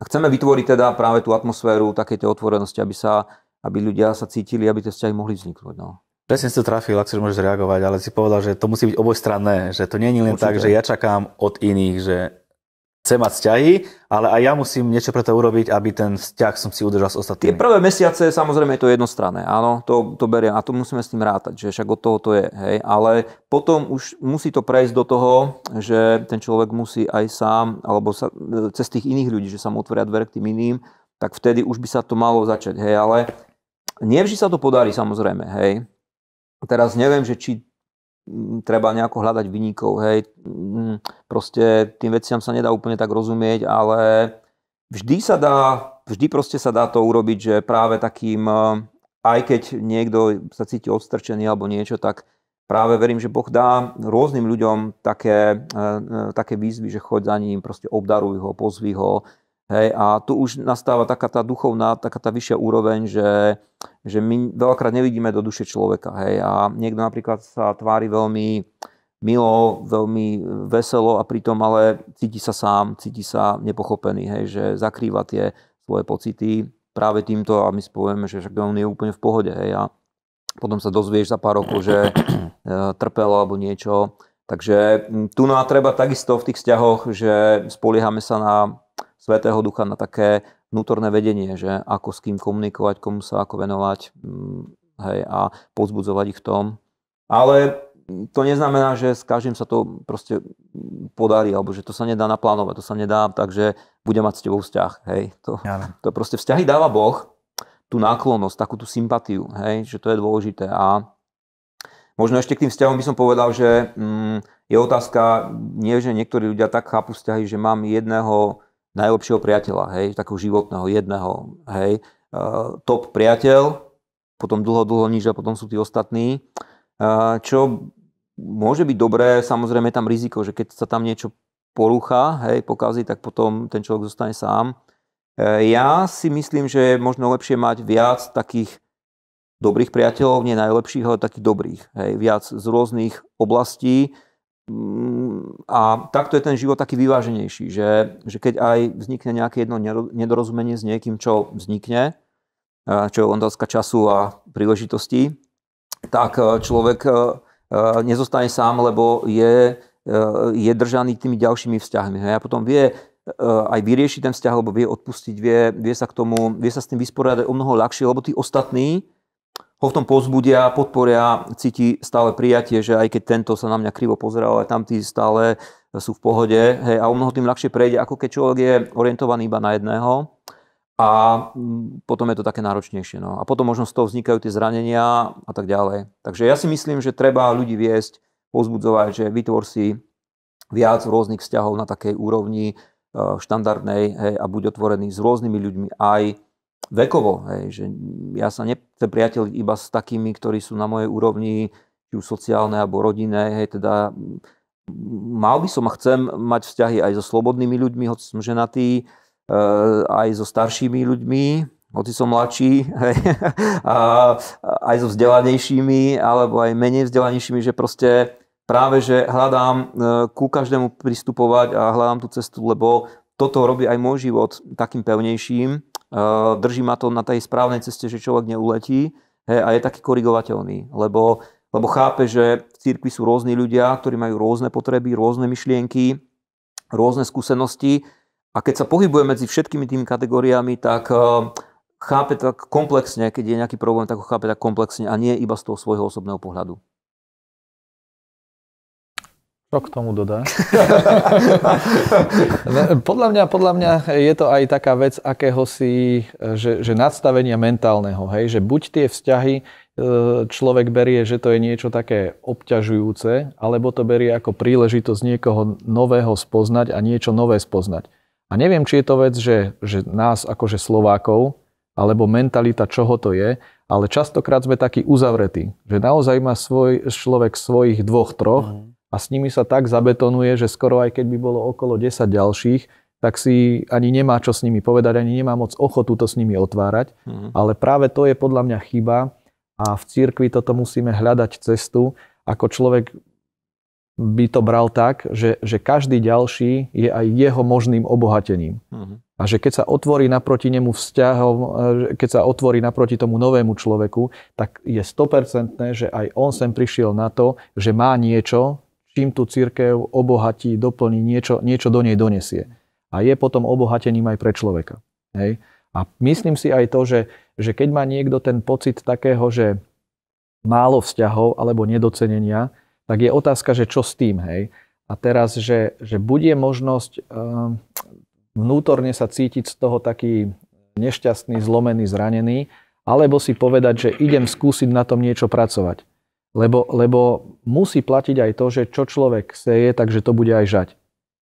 chceme vytvoriť teda práve tú atmosféru takej tej otvorenosti, aby, sa, aby ľudia sa cítili, aby tie vzťahy mohli vzniknúť. No. Presne si to trafil, ak si môžeš reagovať, ale si povedal, že to musí byť obojstranné, že to nie je len Určite. tak, že ja čakám od iných, že chcem mať vzťahy, ale aj ja musím niečo pre to urobiť, aby ten vzťah som si udržal s ostatnými. Tie prvé mesiace, samozrejme, je to jednostranné, áno, to, to beriem a to musíme s tým rátať, že však od toho to je, hej, ale potom už musí to prejsť do toho, že ten človek musí aj sám, alebo sa, e, cez tých iných ľudí, že sa mu otvoria dvere k tým iným, tak vtedy už by sa to malo začať, hej, ale nevždy sa to podarí, samozrejme, hej, Teraz neviem, že či mm, treba nejako hľadať vyníkov, hej. Mm, proste tým veciam sa nedá úplne tak rozumieť, ale vždy sa dá, vždy proste sa dá to urobiť, že práve takým, e, aj keď niekto sa cíti odstrčený alebo niečo, tak práve verím, že Boh dá rôznym ľuďom také, e, e, také výzvy, že choď za ním, proste obdaruj ho, pozvi ho, Hej, a tu už nastáva taká tá duchovná, taká tá vyššia úroveň, že, že my veľakrát nevidíme do duše človeka. Hej, a niekto napríklad sa tvári veľmi milo, veľmi veselo a pritom ale cíti sa sám, cíti sa nepochopený, hej, že zakrýva tie svoje pocity práve týmto a my si povieme, že však on je úplne v pohode. Hej, a potom sa dozvieš za pár rokov, že e, trpelo alebo niečo. Takže tu nám no treba takisto v tých vzťahoch, že spoliehame sa na Svetého Ducha na také vnútorné vedenie, že ako s kým komunikovať, komu sa ako venovať mm, hej, a pozbudzovať ich v tom. Ale to neznamená, že s každým sa to proste podarí, alebo že to sa nedá naplánovať, to sa nedá, takže bude mať s tebou vzťah. Hej. To, ja. to proste vzťahy dáva Boh, tú náklonnosť, takú tú sympatiu, hej, že to je dôležité. A možno ešte k tým vzťahom by som povedal, že mm, je otázka, nie že niektorí ľudia tak chápu vzťahy, že mám jedného najlepšieho priateľa, hej, takého životného, jedného, hej, uh, top priateľ, potom dlho, dlho nič a potom sú tí ostatní. Uh, čo môže byť dobré, samozrejme je tam riziko, že keď sa tam niečo porúcha, hej, pokazí, tak potom ten človek zostane sám. Uh, ja si myslím, že je možno lepšie mať viac takých dobrých priateľov, nie najlepších, ale takých dobrých. Hej, viac z rôznych oblastí, a takto je ten život taký vyváženejší, že, že keď aj vznikne nejaké jedno nedorozumenie s niekým, čo vznikne, čo je otázka času a príležitosti. tak e, človek e, e, nezostane sám, lebo je, je držaný tými ďalšími vzťahmi. A potom vie aj vyriešiť ten vzťah, lebo vie odpustiť, vie, vie sa k tomu, vie sa s tým vysporiadať o mnoho ľahšie, lebo tí ostatní, ho v tom pozbudia, podporia, cíti stále prijatie, že aj keď tento sa na mňa krivo pozeral, ale tamtí stále sú v pohode. Hej, a o mnoho tým ľahšie prejde, ako keď človek je orientovaný iba na jedného. A mm, potom je to také náročnejšie. No. A potom možno z toho vznikajú tie zranenia a tak ďalej. Takže ja si myslím, že treba ľudí viesť, pozbudzovať, že vytvor si viac rôznych vzťahov na takej úrovni e, štandardnej hej, a buď otvorený s rôznymi ľuďmi aj vekovo, hej, že ja sa nechcem priateľiť iba s takými, ktorí sú na mojej úrovni, či už sociálne alebo rodinné, hej, teda mal by som a chcem mať vzťahy aj so slobodnými ľuďmi, hoci som ženatý, e, aj so staršími ľuďmi, hoci som mladší, hej, a aj so vzdelanejšími, alebo aj menej vzdelanejšími, že proste práve, že hľadám e, ku každému pristupovať a hľadám tú cestu, lebo toto robí aj môj život takým pevnejším drží ma to na tej správnej ceste, že človek neuletí hej, a je taký korigovateľný, lebo, lebo chápe, že v cirkvi sú rôzni ľudia, ktorí majú rôzne potreby, rôzne myšlienky, rôzne skúsenosti a keď sa pohybuje medzi všetkými tými kategóriami, tak chápe tak komplexne, keď je nejaký problém, tak ho chápe tak komplexne a nie iba z toho svojho osobného pohľadu. Čo k tomu dodá? podľa, mňa, podľa mňa je to aj taká vec si, e, že, že nadstavenia mentálneho, hej, že buď tie vzťahy e, človek berie, že to je niečo také obťažujúce, alebo to berie ako príležitosť niekoho nového spoznať a niečo nové spoznať. A neviem, či je to vec, že, že nás akože Slovákov, alebo mentalita, čoho to je, ale častokrát sme takí uzavretí, že naozaj má svoj, človek svojich dvoch, troch, mm a s nimi sa tak zabetonuje, že skoro aj keď by bolo okolo 10 ďalších, tak si ani nemá čo s nimi povedať, ani nemá moc ochotu to s nimi otvárať. Mm. Ale práve to je podľa mňa chyba a v cirkvi toto musíme hľadať cestu, ako človek by to bral tak, že, že každý ďalší je aj jeho možným obohatením. Mm-hmm. A že keď sa otvorí naproti nemu vzťahom, e, keď sa otvorí naproti tomu novému človeku, tak je stopercentné, že aj on sem prišiel na to, že má niečo, čím tú církev obohatí, doplní, niečo, niečo do nej donesie. A je potom obohatením aj pre človeka. Hej? A myslím si aj to, že, že keď má niekto ten pocit takého, že málo vzťahov alebo nedocenenia, tak je otázka, že čo s tým, hej? A teraz, že, že bude možnosť ehm, vnútorne sa cítiť z toho taký nešťastný, zlomený, zranený, alebo si povedať, že idem skúsiť na tom niečo pracovať. Lebo, lebo musí platiť aj to, že čo človek seje, takže to bude aj žať.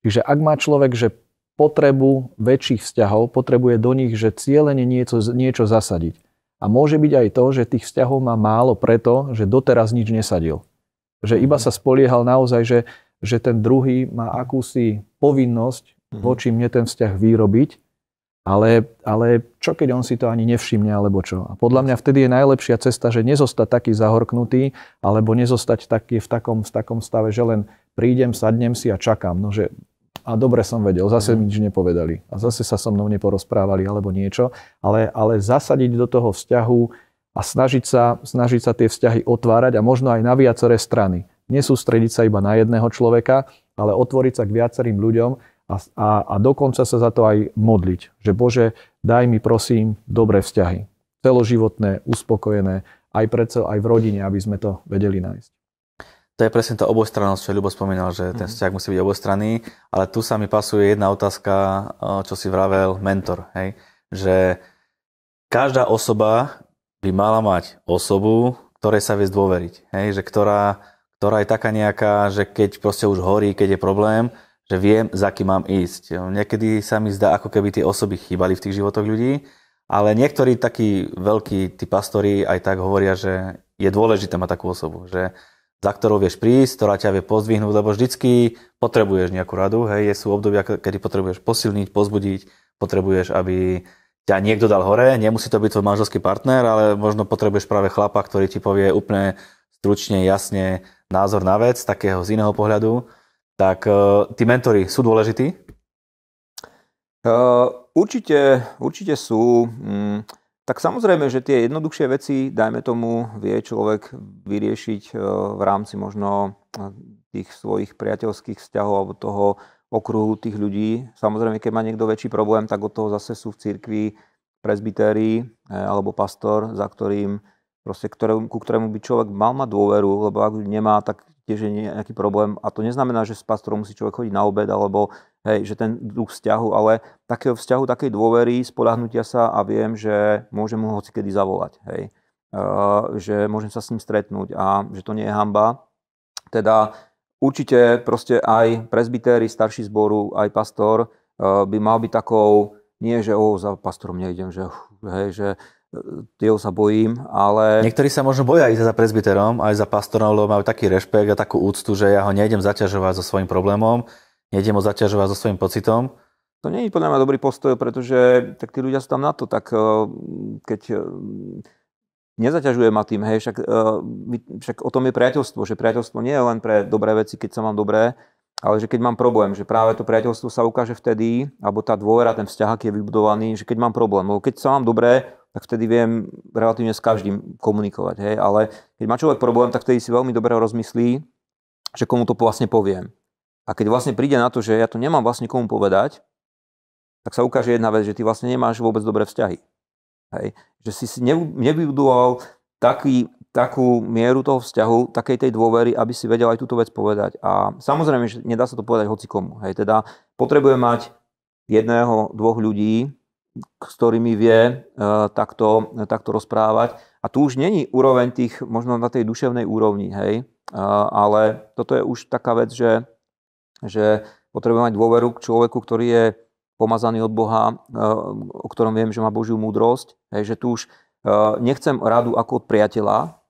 Čiže ak má človek, že potrebu väčších vzťahov, potrebuje do nich, že cieľene niečo, niečo zasadiť. A môže byť aj to, že tých vzťahov má málo preto, že doteraz nič nesadil. Že mhm. iba sa spoliehal naozaj, že, že ten druhý má akúsi povinnosť mhm. voči mne ten vzťah vyrobiť ale, ale čo keď on si to ani nevšimne, alebo čo? A podľa mňa vtedy je najlepšia cesta, že nezostať taký zahorknutý, alebo nezostať taký v takom, v takom stave, že len prídem, sadnem si a čakám. No, že, a dobre som vedel, zase mi mhm. nič nepovedali. A zase sa so mnou neporozprávali, alebo niečo. Ale, ale zasadiť do toho vzťahu a snažiť sa, snažiť sa tie vzťahy otvárať a možno aj na viaceré strany. Nesústrediť sa iba na jedného človeka, ale otvoriť sa k viacerým ľuďom, a, a, a dokonca sa za to aj modliť, že Bože, daj mi prosím dobré vzťahy, celoživotné, uspokojené, aj predsa aj v rodine, aby sme to vedeli nájsť. To je presne tá obojstrannosť, čo Ľubo spomínal, že ten mhm. vzťah musí byť obojstranný, ale tu sa mi pasuje jedna otázka, čo si vravel mentor, hej? že každá osoba by mala mať osobu, ktorej sa vie zdôveriť, hej? že ktorá, ktorá je taká nejaká, že keď proste už horí, keď je problém, že viem, za kým mám ísť. Niekedy sa mi zdá, ako keby tie osoby chýbali v tých životoch ľudí, ale niektorí takí veľkí, tí pastori aj tak hovoria, že je dôležité mať takú osobu, že za ktorou vieš prísť, ktorá ťa vie pozdvihnúť, lebo vždycky potrebuješ nejakú radu. Hej, sú obdobia, kedy potrebuješ posilniť, pozbudiť, potrebuješ, aby ťa niekto dal hore, nemusí to byť tvoj manželský partner, ale možno potrebuješ práve chlapa, ktorý ti povie úplne stručne, jasne názor na vec, takého z iného pohľadu. Tak e, tí mentory sú dôležití? Uh, určite, určite sú. Mm, tak samozrejme, že tie jednoduchšie veci, dajme tomu, vie človek vyriešiť uh, v rámci možno tých svojich priateľských vzťahov alebo toho okruhu tých ľudí. Samozrejme, keď má niekto väčší problém, tak od toho zase sú v cirkvi prezbitérii alebo pastor, za ktorým proste ktorému, ku ktorému by človek mal mať dôveru, lebo ak nemá, tak tiež je nejaký problém. A to neznamená, že s pastorom musí človek chodiť na obed, alebo hej, že ten duch vzťahu, ale takého vzťahu, takej dôvery, spolahnutia sa a viem, že môžem ho hoci kedy zavolať. Hej. Uh, že môžem sa s ním stretnúť a že to nie je hamba. Teda určite proste aj prezbytéry, starší zboru, aj pastor uh, by mal byť takou, nie že o, za pastorom nejdem, že, hej, že jeho sa bojím, ale... Niektorí sa možno boja ísť za prezbiterom, aj za pastorom, lebo majú taký rešpekt a takú úctu, že ja ho nejdem zaťažovať so svojím problémom, nejdem ho zaťažovať so svojím pocitom. To nie je podľa mňa dobrý postoj, pretože tak tí ľudia sú tam na to, tak eh, keď eh, nezaťažuje ma tým, hej, však, eh, však o tom je priateľstvo, že priateľstvo nie je len pre dobré veci, keď sa mám dobré, ale že keď mám problém, že práve to priateľstvo sa ukáže vtedy, alebo tá dôvera, ten vzťah, aký je vybudovaný, že keď mám problém, lebo keď sa mám dobré, tak vtedy viem relatívne s každým komunikovať. Hej. Ale keď má človek problém, tak vtedy si veľmi dobre rozmyslí, že komu to vlastne poviem. A keď vlastne príde na to, že ja to nemám vlastne komu povedať, tak sa ukáže jedna vec, že ty vlastne nemáš vôbec dobré vzťahy. Hej. Že si si nevybudoval taký, takú mieru toho vzťahu, takej tej dôvery, aby si vedel aj túto vec povedať. A samozrejme, že nedá sa to povedať komu. Hej. Teda potrebuje mať jedného, dvoch ľudí, s ktorými vie eh, takto, takto rozprávať. A tu už není úroveň tých, možno na tej duševnej úrovni, hej. Eh, ale toto je už taká vec, že, že potrebujem mať dôveru k človeku, ktorý je pomazaný od Boha, eh, o ktorom viem, že má Božiu múdrosť. Hej, že tu už nechcem radu ako od priateľa,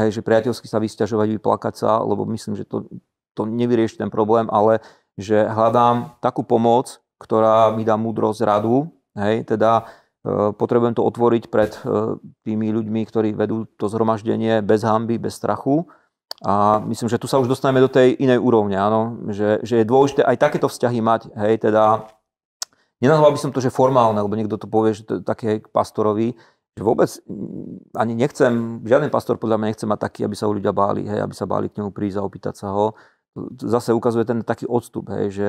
hej, že priateľsky sa vysťažovať, vyplakať sa, lebo myslím, že to, to nevyrieši ten problém, ale že hľadám takú pomoc, ktorá mi dá múdrosť, radu, Hej, teda e, potrebujem to otvoriť pred e, tými ľuďmi, ktorí vedú to zhromaždenie bez hamby, bez strachu. A myslím, že tu sa už dostaneme do tej inej úrovne, áno? Že, že je dôležité aj takéto vzťahy mať, hej, teda nenazval by som to, že formálne, lebo niekto to povie, že to je také pastorovi, že vôbec ani nechcem, žiaden pastor podľa mňa nechce mať taký, aby sa u ľudia báli, hej, aby sa báli k nemu prísť a opýtať sa ho. Zase ukazuje ten taký odstup, hej, že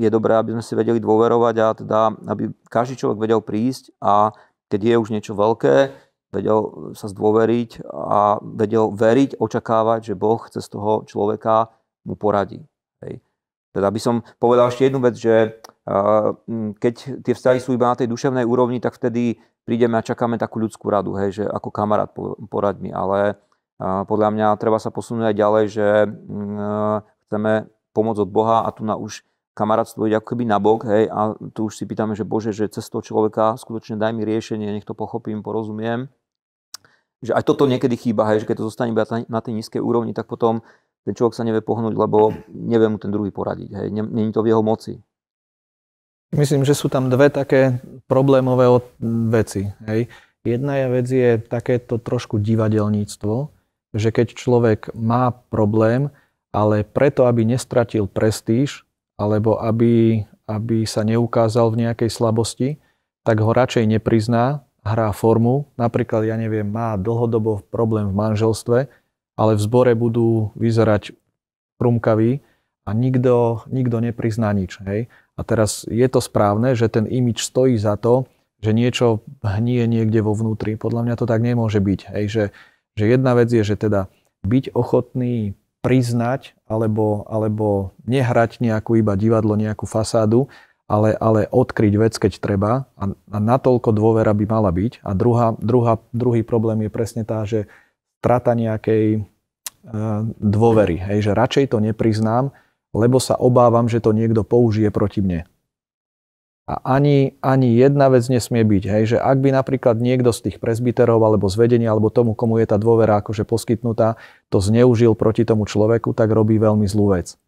je dobré, aby sme si vedeli dôverovať a teda, aby každý človek vedel prísť a keď je už niečo veľké, vedel sa zdôveriť a vedel veriť, očakávať, že Boh cez toho človeka mu poradí. Hej. Teda by som povedal ešte jednu vec, že keď tie vzťahy sú iba na tej duševnej úrovni, tak vtedy prídeme a čakáme takú ľudskú radu, hej, že ako kamarát porad mi, ale podľa mňa treba sa posunúť aj ďalej, že chceme pomôcť od Boha a tu na už kamarátstvo ide akoby nabok, hej, a tu už si pýtame, že bože, že cez toho človeka skutočne daj mi riešenie, nech to pochopím, porozumiem. Že aj toto niekedy chýba, hej, že keď to zostane na tej nízkej úrovni, tak potom ten človek sa nevie pohnúť, lebo nevie mu ten druhý poradiť, hej, není to v jeho moci. Myslím, že sú tam dve také problémové veci, hej. Jedna je vec je takéto trošku divadelníctvo, že keď človek má problém, ale preto, aby nestratil prestíž, alebo aby, aby sa neukázal v nejakej slabosti, tak ho radšej neprizná, hrá formu. Napríklad, ja neviem, má dlhodobo problém v manželstve, ale v zbore budú vyzerať prumkaví a nikto, nikto neprizná nič. Hej? A teraz je to správne, že ten imič stojí za to, že niečo hnie niekde vo vnútri. Podľa mňa to tak nemôže byť. Hej? Že, že jedna vec je, že teda byť ochotný priznať alebo, alebo nehrať nejakú iba divadlo, nejakú fasádu, ale, ale odkryť vec, keď treba a, a natoľko dôvera by mala byť. A druhá, druhá, druhý problém je presne tá, že strata nejakej e, dôvery, hej, že radšej to nepriznám, lebo sa obávam, že to niekto použije proti mne. A ani, ani jedna vec nesmie byť, hej, že ak by napríklad niekto z tých prezbiterov alebo z vedenia alebo tomu, komu je tá dôvera akože poskytnutá, to zneužil proti tomu človeku, tak robí veľmi zlú vec.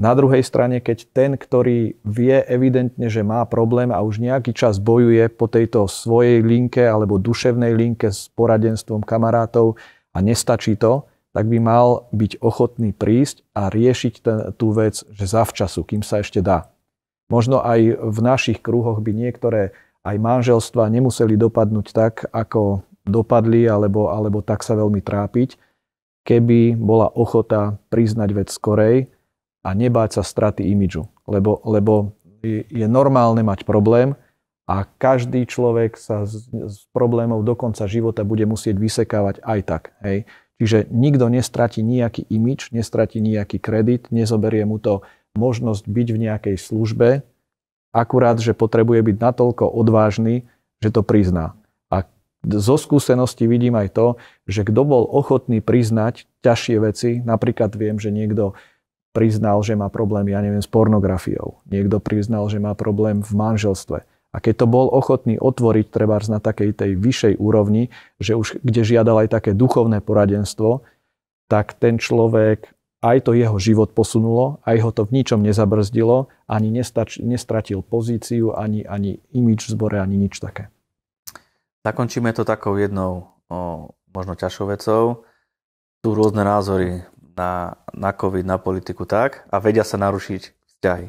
Na druhej strane, keď ten, ktorý vie evidentne, že má problém a už nejaký čas bojuje po tejto svojej linke alebo duševnej linke s poradenstvom kamarátov a nestačí to, tak by mal byť ochotný prísť a riešiť ten, tú vec, že zavčasu, kým sa ešte dá. Možno aj v našich kruhoch by niektoré aj manželstva nemuseli dopadnúť tak, ako dopadli, alebo, alebo tak sa veľmi trápiť, keby bola ochota priznať vec skorej a nebáť sa straty imidžu. Lebo, lebo je normálne mať problém a každý človek sa z, z problémov do konca života bude musieť vysekávať aj tak. Hej? Čiže nikto nestratí nejaký imič, nestratí nejaký kredit, nezoberie mu to možnosť byť v nejakej službe, akurát, že potrebuje byť natoľko odvážny, že to prizná. A zo skúsenosti vidím aj to, že kto bol ochotný priznať ťažšie veci, napríklad viem, že niekto priznal, že má problém, ja neviem, s pornografiou. Niekto priznal, že má problém v manželstve. A keď to bol ochotný otvoriť treba na takej tej vyššej úrovni, že už, kde žiadal aj také duchovné poradenstvo, tak ten človek aj to jeho život posunulo, aj ho to v ničom nezabrzdilo, ani nestač, nestratil pozíciu, ani, ani imič v zbore, ani nič také. Zakončíme to takou jednou o, možno ťažšou vecou. Sú rôzne názory na, na COVID, na politiku tak a vedia sa narušiť vzťahy.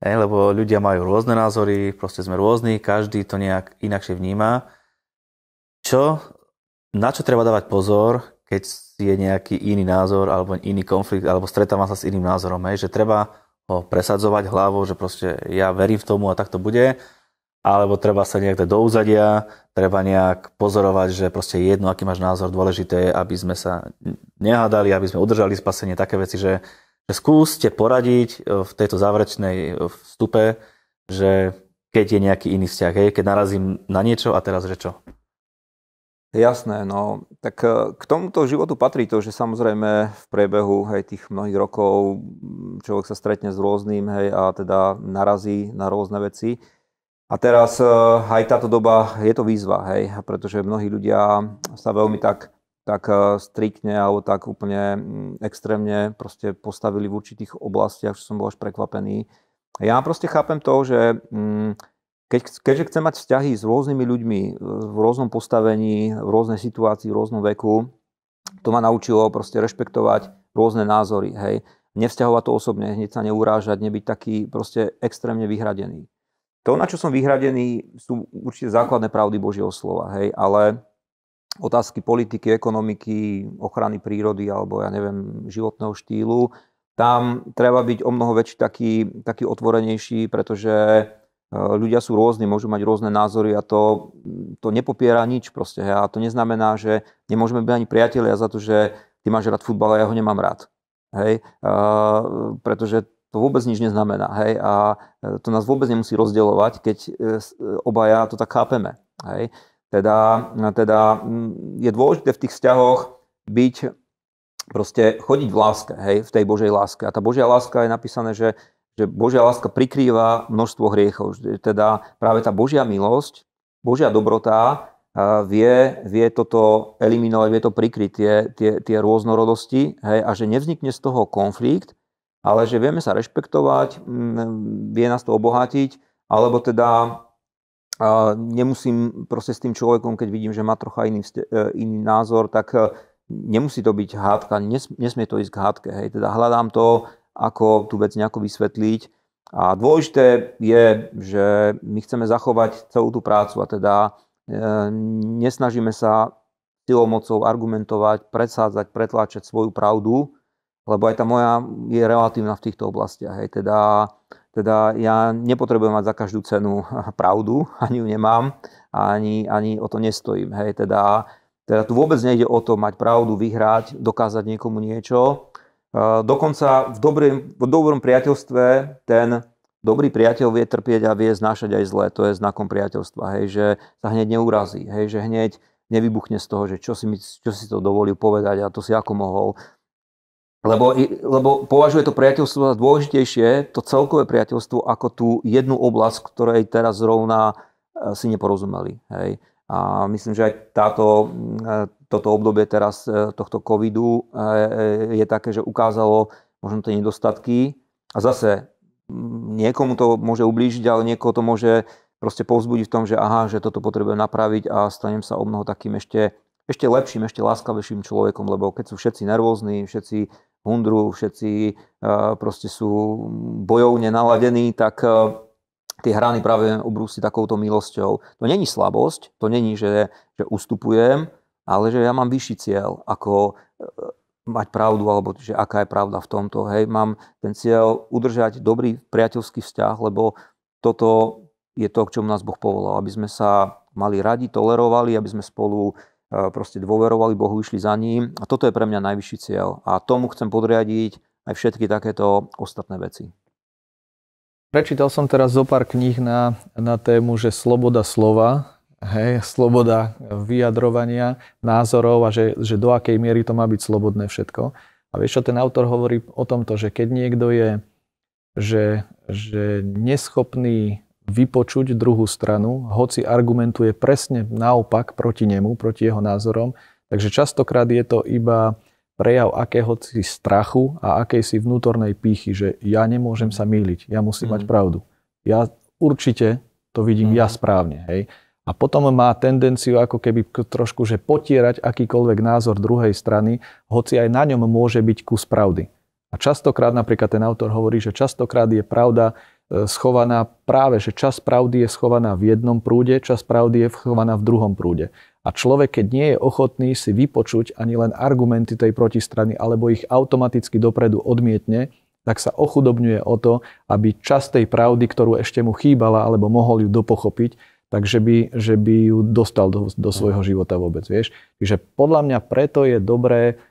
E, lebo ľudia majú rôzne názory, proste sme rôzni, každý to nejak inakšie vníma. Čo, na čo treba dávať pozor, keď je nejaký iný názor alebo iný konflikt, alebo stretávam sa s iným názorom, hej, že treba ho presadzovať hlavou, že proste ja verím v tomu a tak to bude, alebo treba sa nejak do úzadia, treba nejak pozorovať, že proste jedno, aký máš názor, dôležité je, aby sme sa nehádali, aby sme udržali spasenie, také veci, že, že skúste poradiť e, v tejto záverečnej e, vstupe, že keď je nejaký iný vzťah, hej, keď narazím na niečo a teraz že čo? Jasné, no tak e, k tomuto životu patrí to, že samozrejme v priebehu hej, tých mnohých rokov človek sa stretne s rôznym hej, a teda narazí na rôzne veci. A teraz e, aj táto doba je to výzva, hej, pretože mnohí ľudia sa veľmi tak, tak e, striktne alebo tak úplne extrémne proste postavili v určitých oblastiach, čo som bol až prekvapený. Ja proste chápem to, že... Keď, keďže chce mať vzťahy s rôznymi ľuďmi e, v rôznom postavení, v rôznej situácii, v rôznom veku, to ma naučilo proste rešpektovať rôzne názory, hej. Nevzťahovať to osobne, hneď sa neurážať, nebyť taký proste extrémne vyhradený. To, na čo som vyhradený, sú určite základné pravdy Božieho slova, hej, ale otázky politiky, ekonomiky, ochrany prírody alebo ja neviem, životného štýlu, tam treba byť o mnoho väčší taký, taký otvorenejší, pretože Eh, ľudia sú rôzni, môžu mať rôzne názory a to, mm, to nepopiera nič proste. Hej. A to neznamená, že nemôžeme byť ani priatelia za to, že ty máš rád futbal a ja ho nemám rád. Hej. A, eh, pretože to vôbec nič neznamená. Hej. A eh, to nás vôbec nemusí rozdielovať, keď obaja to tak chápeme. Hej. Teda, teda mm, je dôležité v tých vzťahoch byť, proste chodiť v láske, hej, v tej Božej láske. A tá Božia láska je napísané, že že Božia láska prikrýva množstvo hriechov. Teda práve tá Božia milosť, Božia dobrota vie, vie toto eliminovať, vie to prikryť, tie, tie, tie rôznorodosti hej, a že nevznikne z toho konflikt, ale že vieme sa rešpektovať, mm, vie nás to obohatiť, alebo teda nemusím proste s tým človekom, keď vidím, že má trocha iný, e, iný názor, tak e, nemusí to byť hádka, nesmie to ísť k hádke. Hej. Teda hľadám to, ako tú vec nejako vysvetliť. A dôležité je, že my chceme zachovať celú tú prácu a teda e, nesnažíme sa silou mocou argumentovať, predsádzať, pretláčať svoju pravdu, lebo aj tá moja je relatívna v týchto oblastiach. Hej. Teda, teda ja nepotrebujem mať za každú cenu pravdu, ani ju nemám, ani, ani o to nestojím. Hej. Teda, teda tu vôbec nejde o to mať pravdu, vyhrať, dokázať niekomu niečo, Dokonca v, dobrým, v dobrom priateľstve ten dobrý priateľ vie trpieť a vie znášať aj zlé. To je znakom priateľstva, hej, že sa hneď neurazí, hej, že hneď nevybuchne z toho, že čo si, mi, čo si to dovolil povedať a to si ako mohol. Lebo, lebo považuje to priateľstvo za dôležitejšie, to celkové priateľstvo, ako tú jednu oblasť, ktorej teraz zrovna e, si neporozumeli. Hej. A myslím, že aj táto, e, toto obdobie teraz e, tohto covidu e, e, je také, že ukázalo možno tie nedostatky a zase niekomu to môže ublížiť, ale niekoho to môže proste povzbudiť v tom, že aha, že toto potrebujem napraviť a stanem sa o mnoho takým ešte, ešte lepším, ešte láskavejším človekom, lebo keď sú všetci nervózni, všetci hundru, všetci proste sú bojovne naladení, tak tie hrany práve obrúsi takouto milosťou. To není slabosť, to není, že, že ustupujem, ale že ja mám vyšší cieľ, ako e, mať pravdu, alebo že aká je pravda v tomto. Hej, mám ten cieľ udržať dobrý priateľský vzťah, lebo toto je to, k čomu nás Boh povolal. Aby sme sa mali radi, tolerovali, aby sme spolu e, proste dôverovali Bohu, išli za ním. A toto je pre mňa najvyšší cieľ. A tomu chcem podriadiť aj všetky takéto ostatné veci. Prečítal som teraz zo pár kníh na, na tému, že sloboda slova hej, sloboda vyjadrovania názorov a že, že do akej miery to má byť slobodné všetko. A vieš čo, ten autor hovorí o tomto, že keď niekto je že, že neschopný vypočuť druhú stranu, hoci argumentuje presne naopak proti nemu, proti jeho názorom, takže častokrát je to iba prejav akéhoci strachu a akejsi vnútornej pýchy, že ja nemôžem sa míliť, mhm. ja musím mm. mať mhm. pravdu. Ja určite to vidím mm. ja mhm. správne, hej a potom má tendenciu ako keby trošku, že potierať akýkoľvek názor druhej strany, hoci aj na ňom môže byť kus pravdy. A častokrát napríklad ten autor hovorí, že častokrát je pravda e, schovaná práve, že čas pravdy je schovaná v jednom prúde, čas pravdy je schovaná v druhom prúde. A človek, keď nie je ochotný si vypočuť ani len argumenty tej protistrany, alebo ich automaticky dopredu odmietne, tak sa ochudobňuje o to, aby čas tej pravdy, ktorú ešte mu chýbala, alebo mohol ju dopochopiť, takže by, že by ju dostal do, do svojho života vôbec, vieš. Čiže podľa mňa preto je dobré,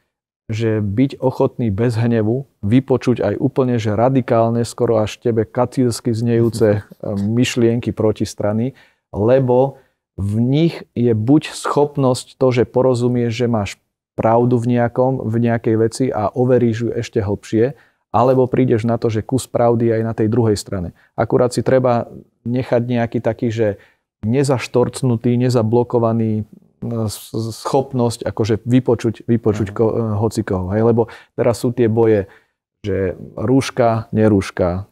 že byť ochotný bez hnevu, vypočuť aj úplne, že radikálne, skoro až tebe kacírsky znejúce eh, myšlienky proti strany, lebo v nich je buď schopnosť to, že porozumieš, že máš pravdu v nejakom, v nejakej veci a overíš ju ešte hlbšie, alebo prídeš na to, že kus pravdy aj na tej druhej strane. Akurát si treba nechať nejaký taký, že nezaštorcnutý, nezablokovaný e, schopnosť akože vypočuť, vypočuť mhm. ko, e, hocikoho. Hej? Lebo teraz sú tie boje, že rúška, nerúška,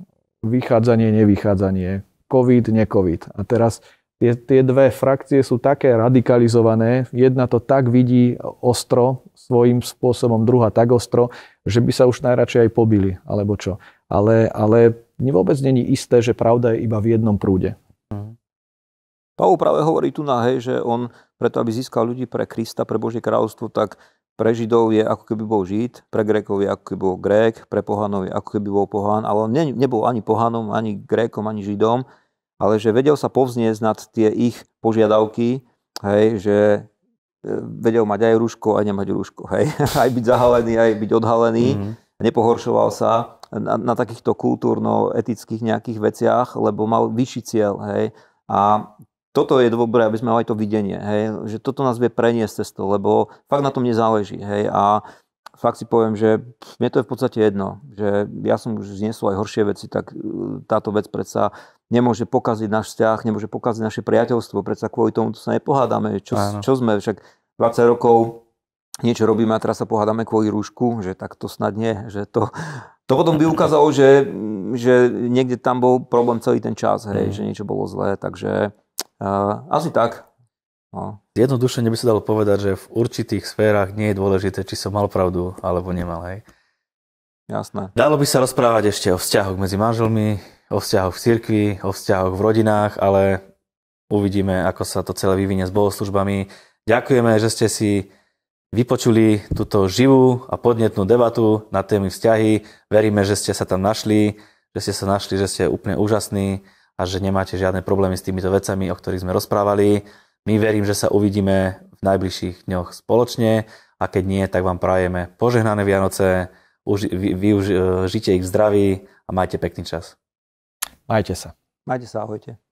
vychádzanie, nevychádzanie, covid, necovid. A teraz tie, tie dve frakcie sú také radikalizované, jedna to tak vidí ostro svojím spôsobom, druhá tak ostro, že by sa už najradšej aj pobili, alebo čo. Ale, ale vôbec není isté, že pravda je iba v jednom prúde. Mhm. Pavol práve hovorí tu na hej, že on preto, aby získal ľudí pre Krista, pre Božie kráľovstvo, tak pre Židov je ako keby bol Žid, pre Grékov je ako keby bol Grék, pre Pohanov je ako keby bol Pohan, ale on ne, nebol ani Pohanom, ani Grékom, ani Židom, ale že vedel sa povzniesť nad tie ich požiadavky, hej, že e, vedel mať aj rúško, aj nemať rúško, hej. aj byť zahalený, aj byť odhalený, mm-hmm. nepohoršoval sa na, na takýchto kultúrno-etických nejakých veciach, lebo mal vyšší cieľ, hej. A toto je dobré, aby sme mali to videnie, hej, že toto nás vie preniesť cez to, lebo fakt na tom nezáleží, hej, a fakt si poviem, že mne to je v podstate jedno, že ja som už zniesol aj horšie veci, tak e, táto vec predsa nemôže pokaziť náš vzťah, nemôže pokaziť naše priateľstvo, predsa kvôli tomu to sa nepohádame, čo, čo sme, však 20 rokov niečo robíme a teraz sa pohádame kvôli rúšku, že tak to snad nie, že to, to potom by ukázalo, že, že niekde tam bol problém celý ten čas, hej, mm. že niečo bolo zlé, takže asi tak. No. Jednodušene by sa dalo povedať, že v určitých sférach nie je dôležité, či som mal pravdu alebo nemal. Hej. Jasné. Dalo by sa rozprávať ešte o vzťahoch medzi manželmi, o vzťahoch v cirkvi, o vzťahoch v rodinách, ale uvidíme, ako sa to celé vyvinie s bohoslužbami. Ďakujeme, že ste si vypočuli túto živú a podnetnú debatu na témy vzťahy. Veríme, že ste sa tam našli, že ste sa našli, že ste úplne úžasní a že nemáte žiadne problémy s týmito vecami, o ktorých sme rozprávali. My verím, že sa uvidíme v najbližších dňoch spoločne a keď nie, tak vám prajeme požehnané Vianoce, vy, využite e, ich v zdraví a majte pekný čas. Majte sa. Majte sa, ahojte.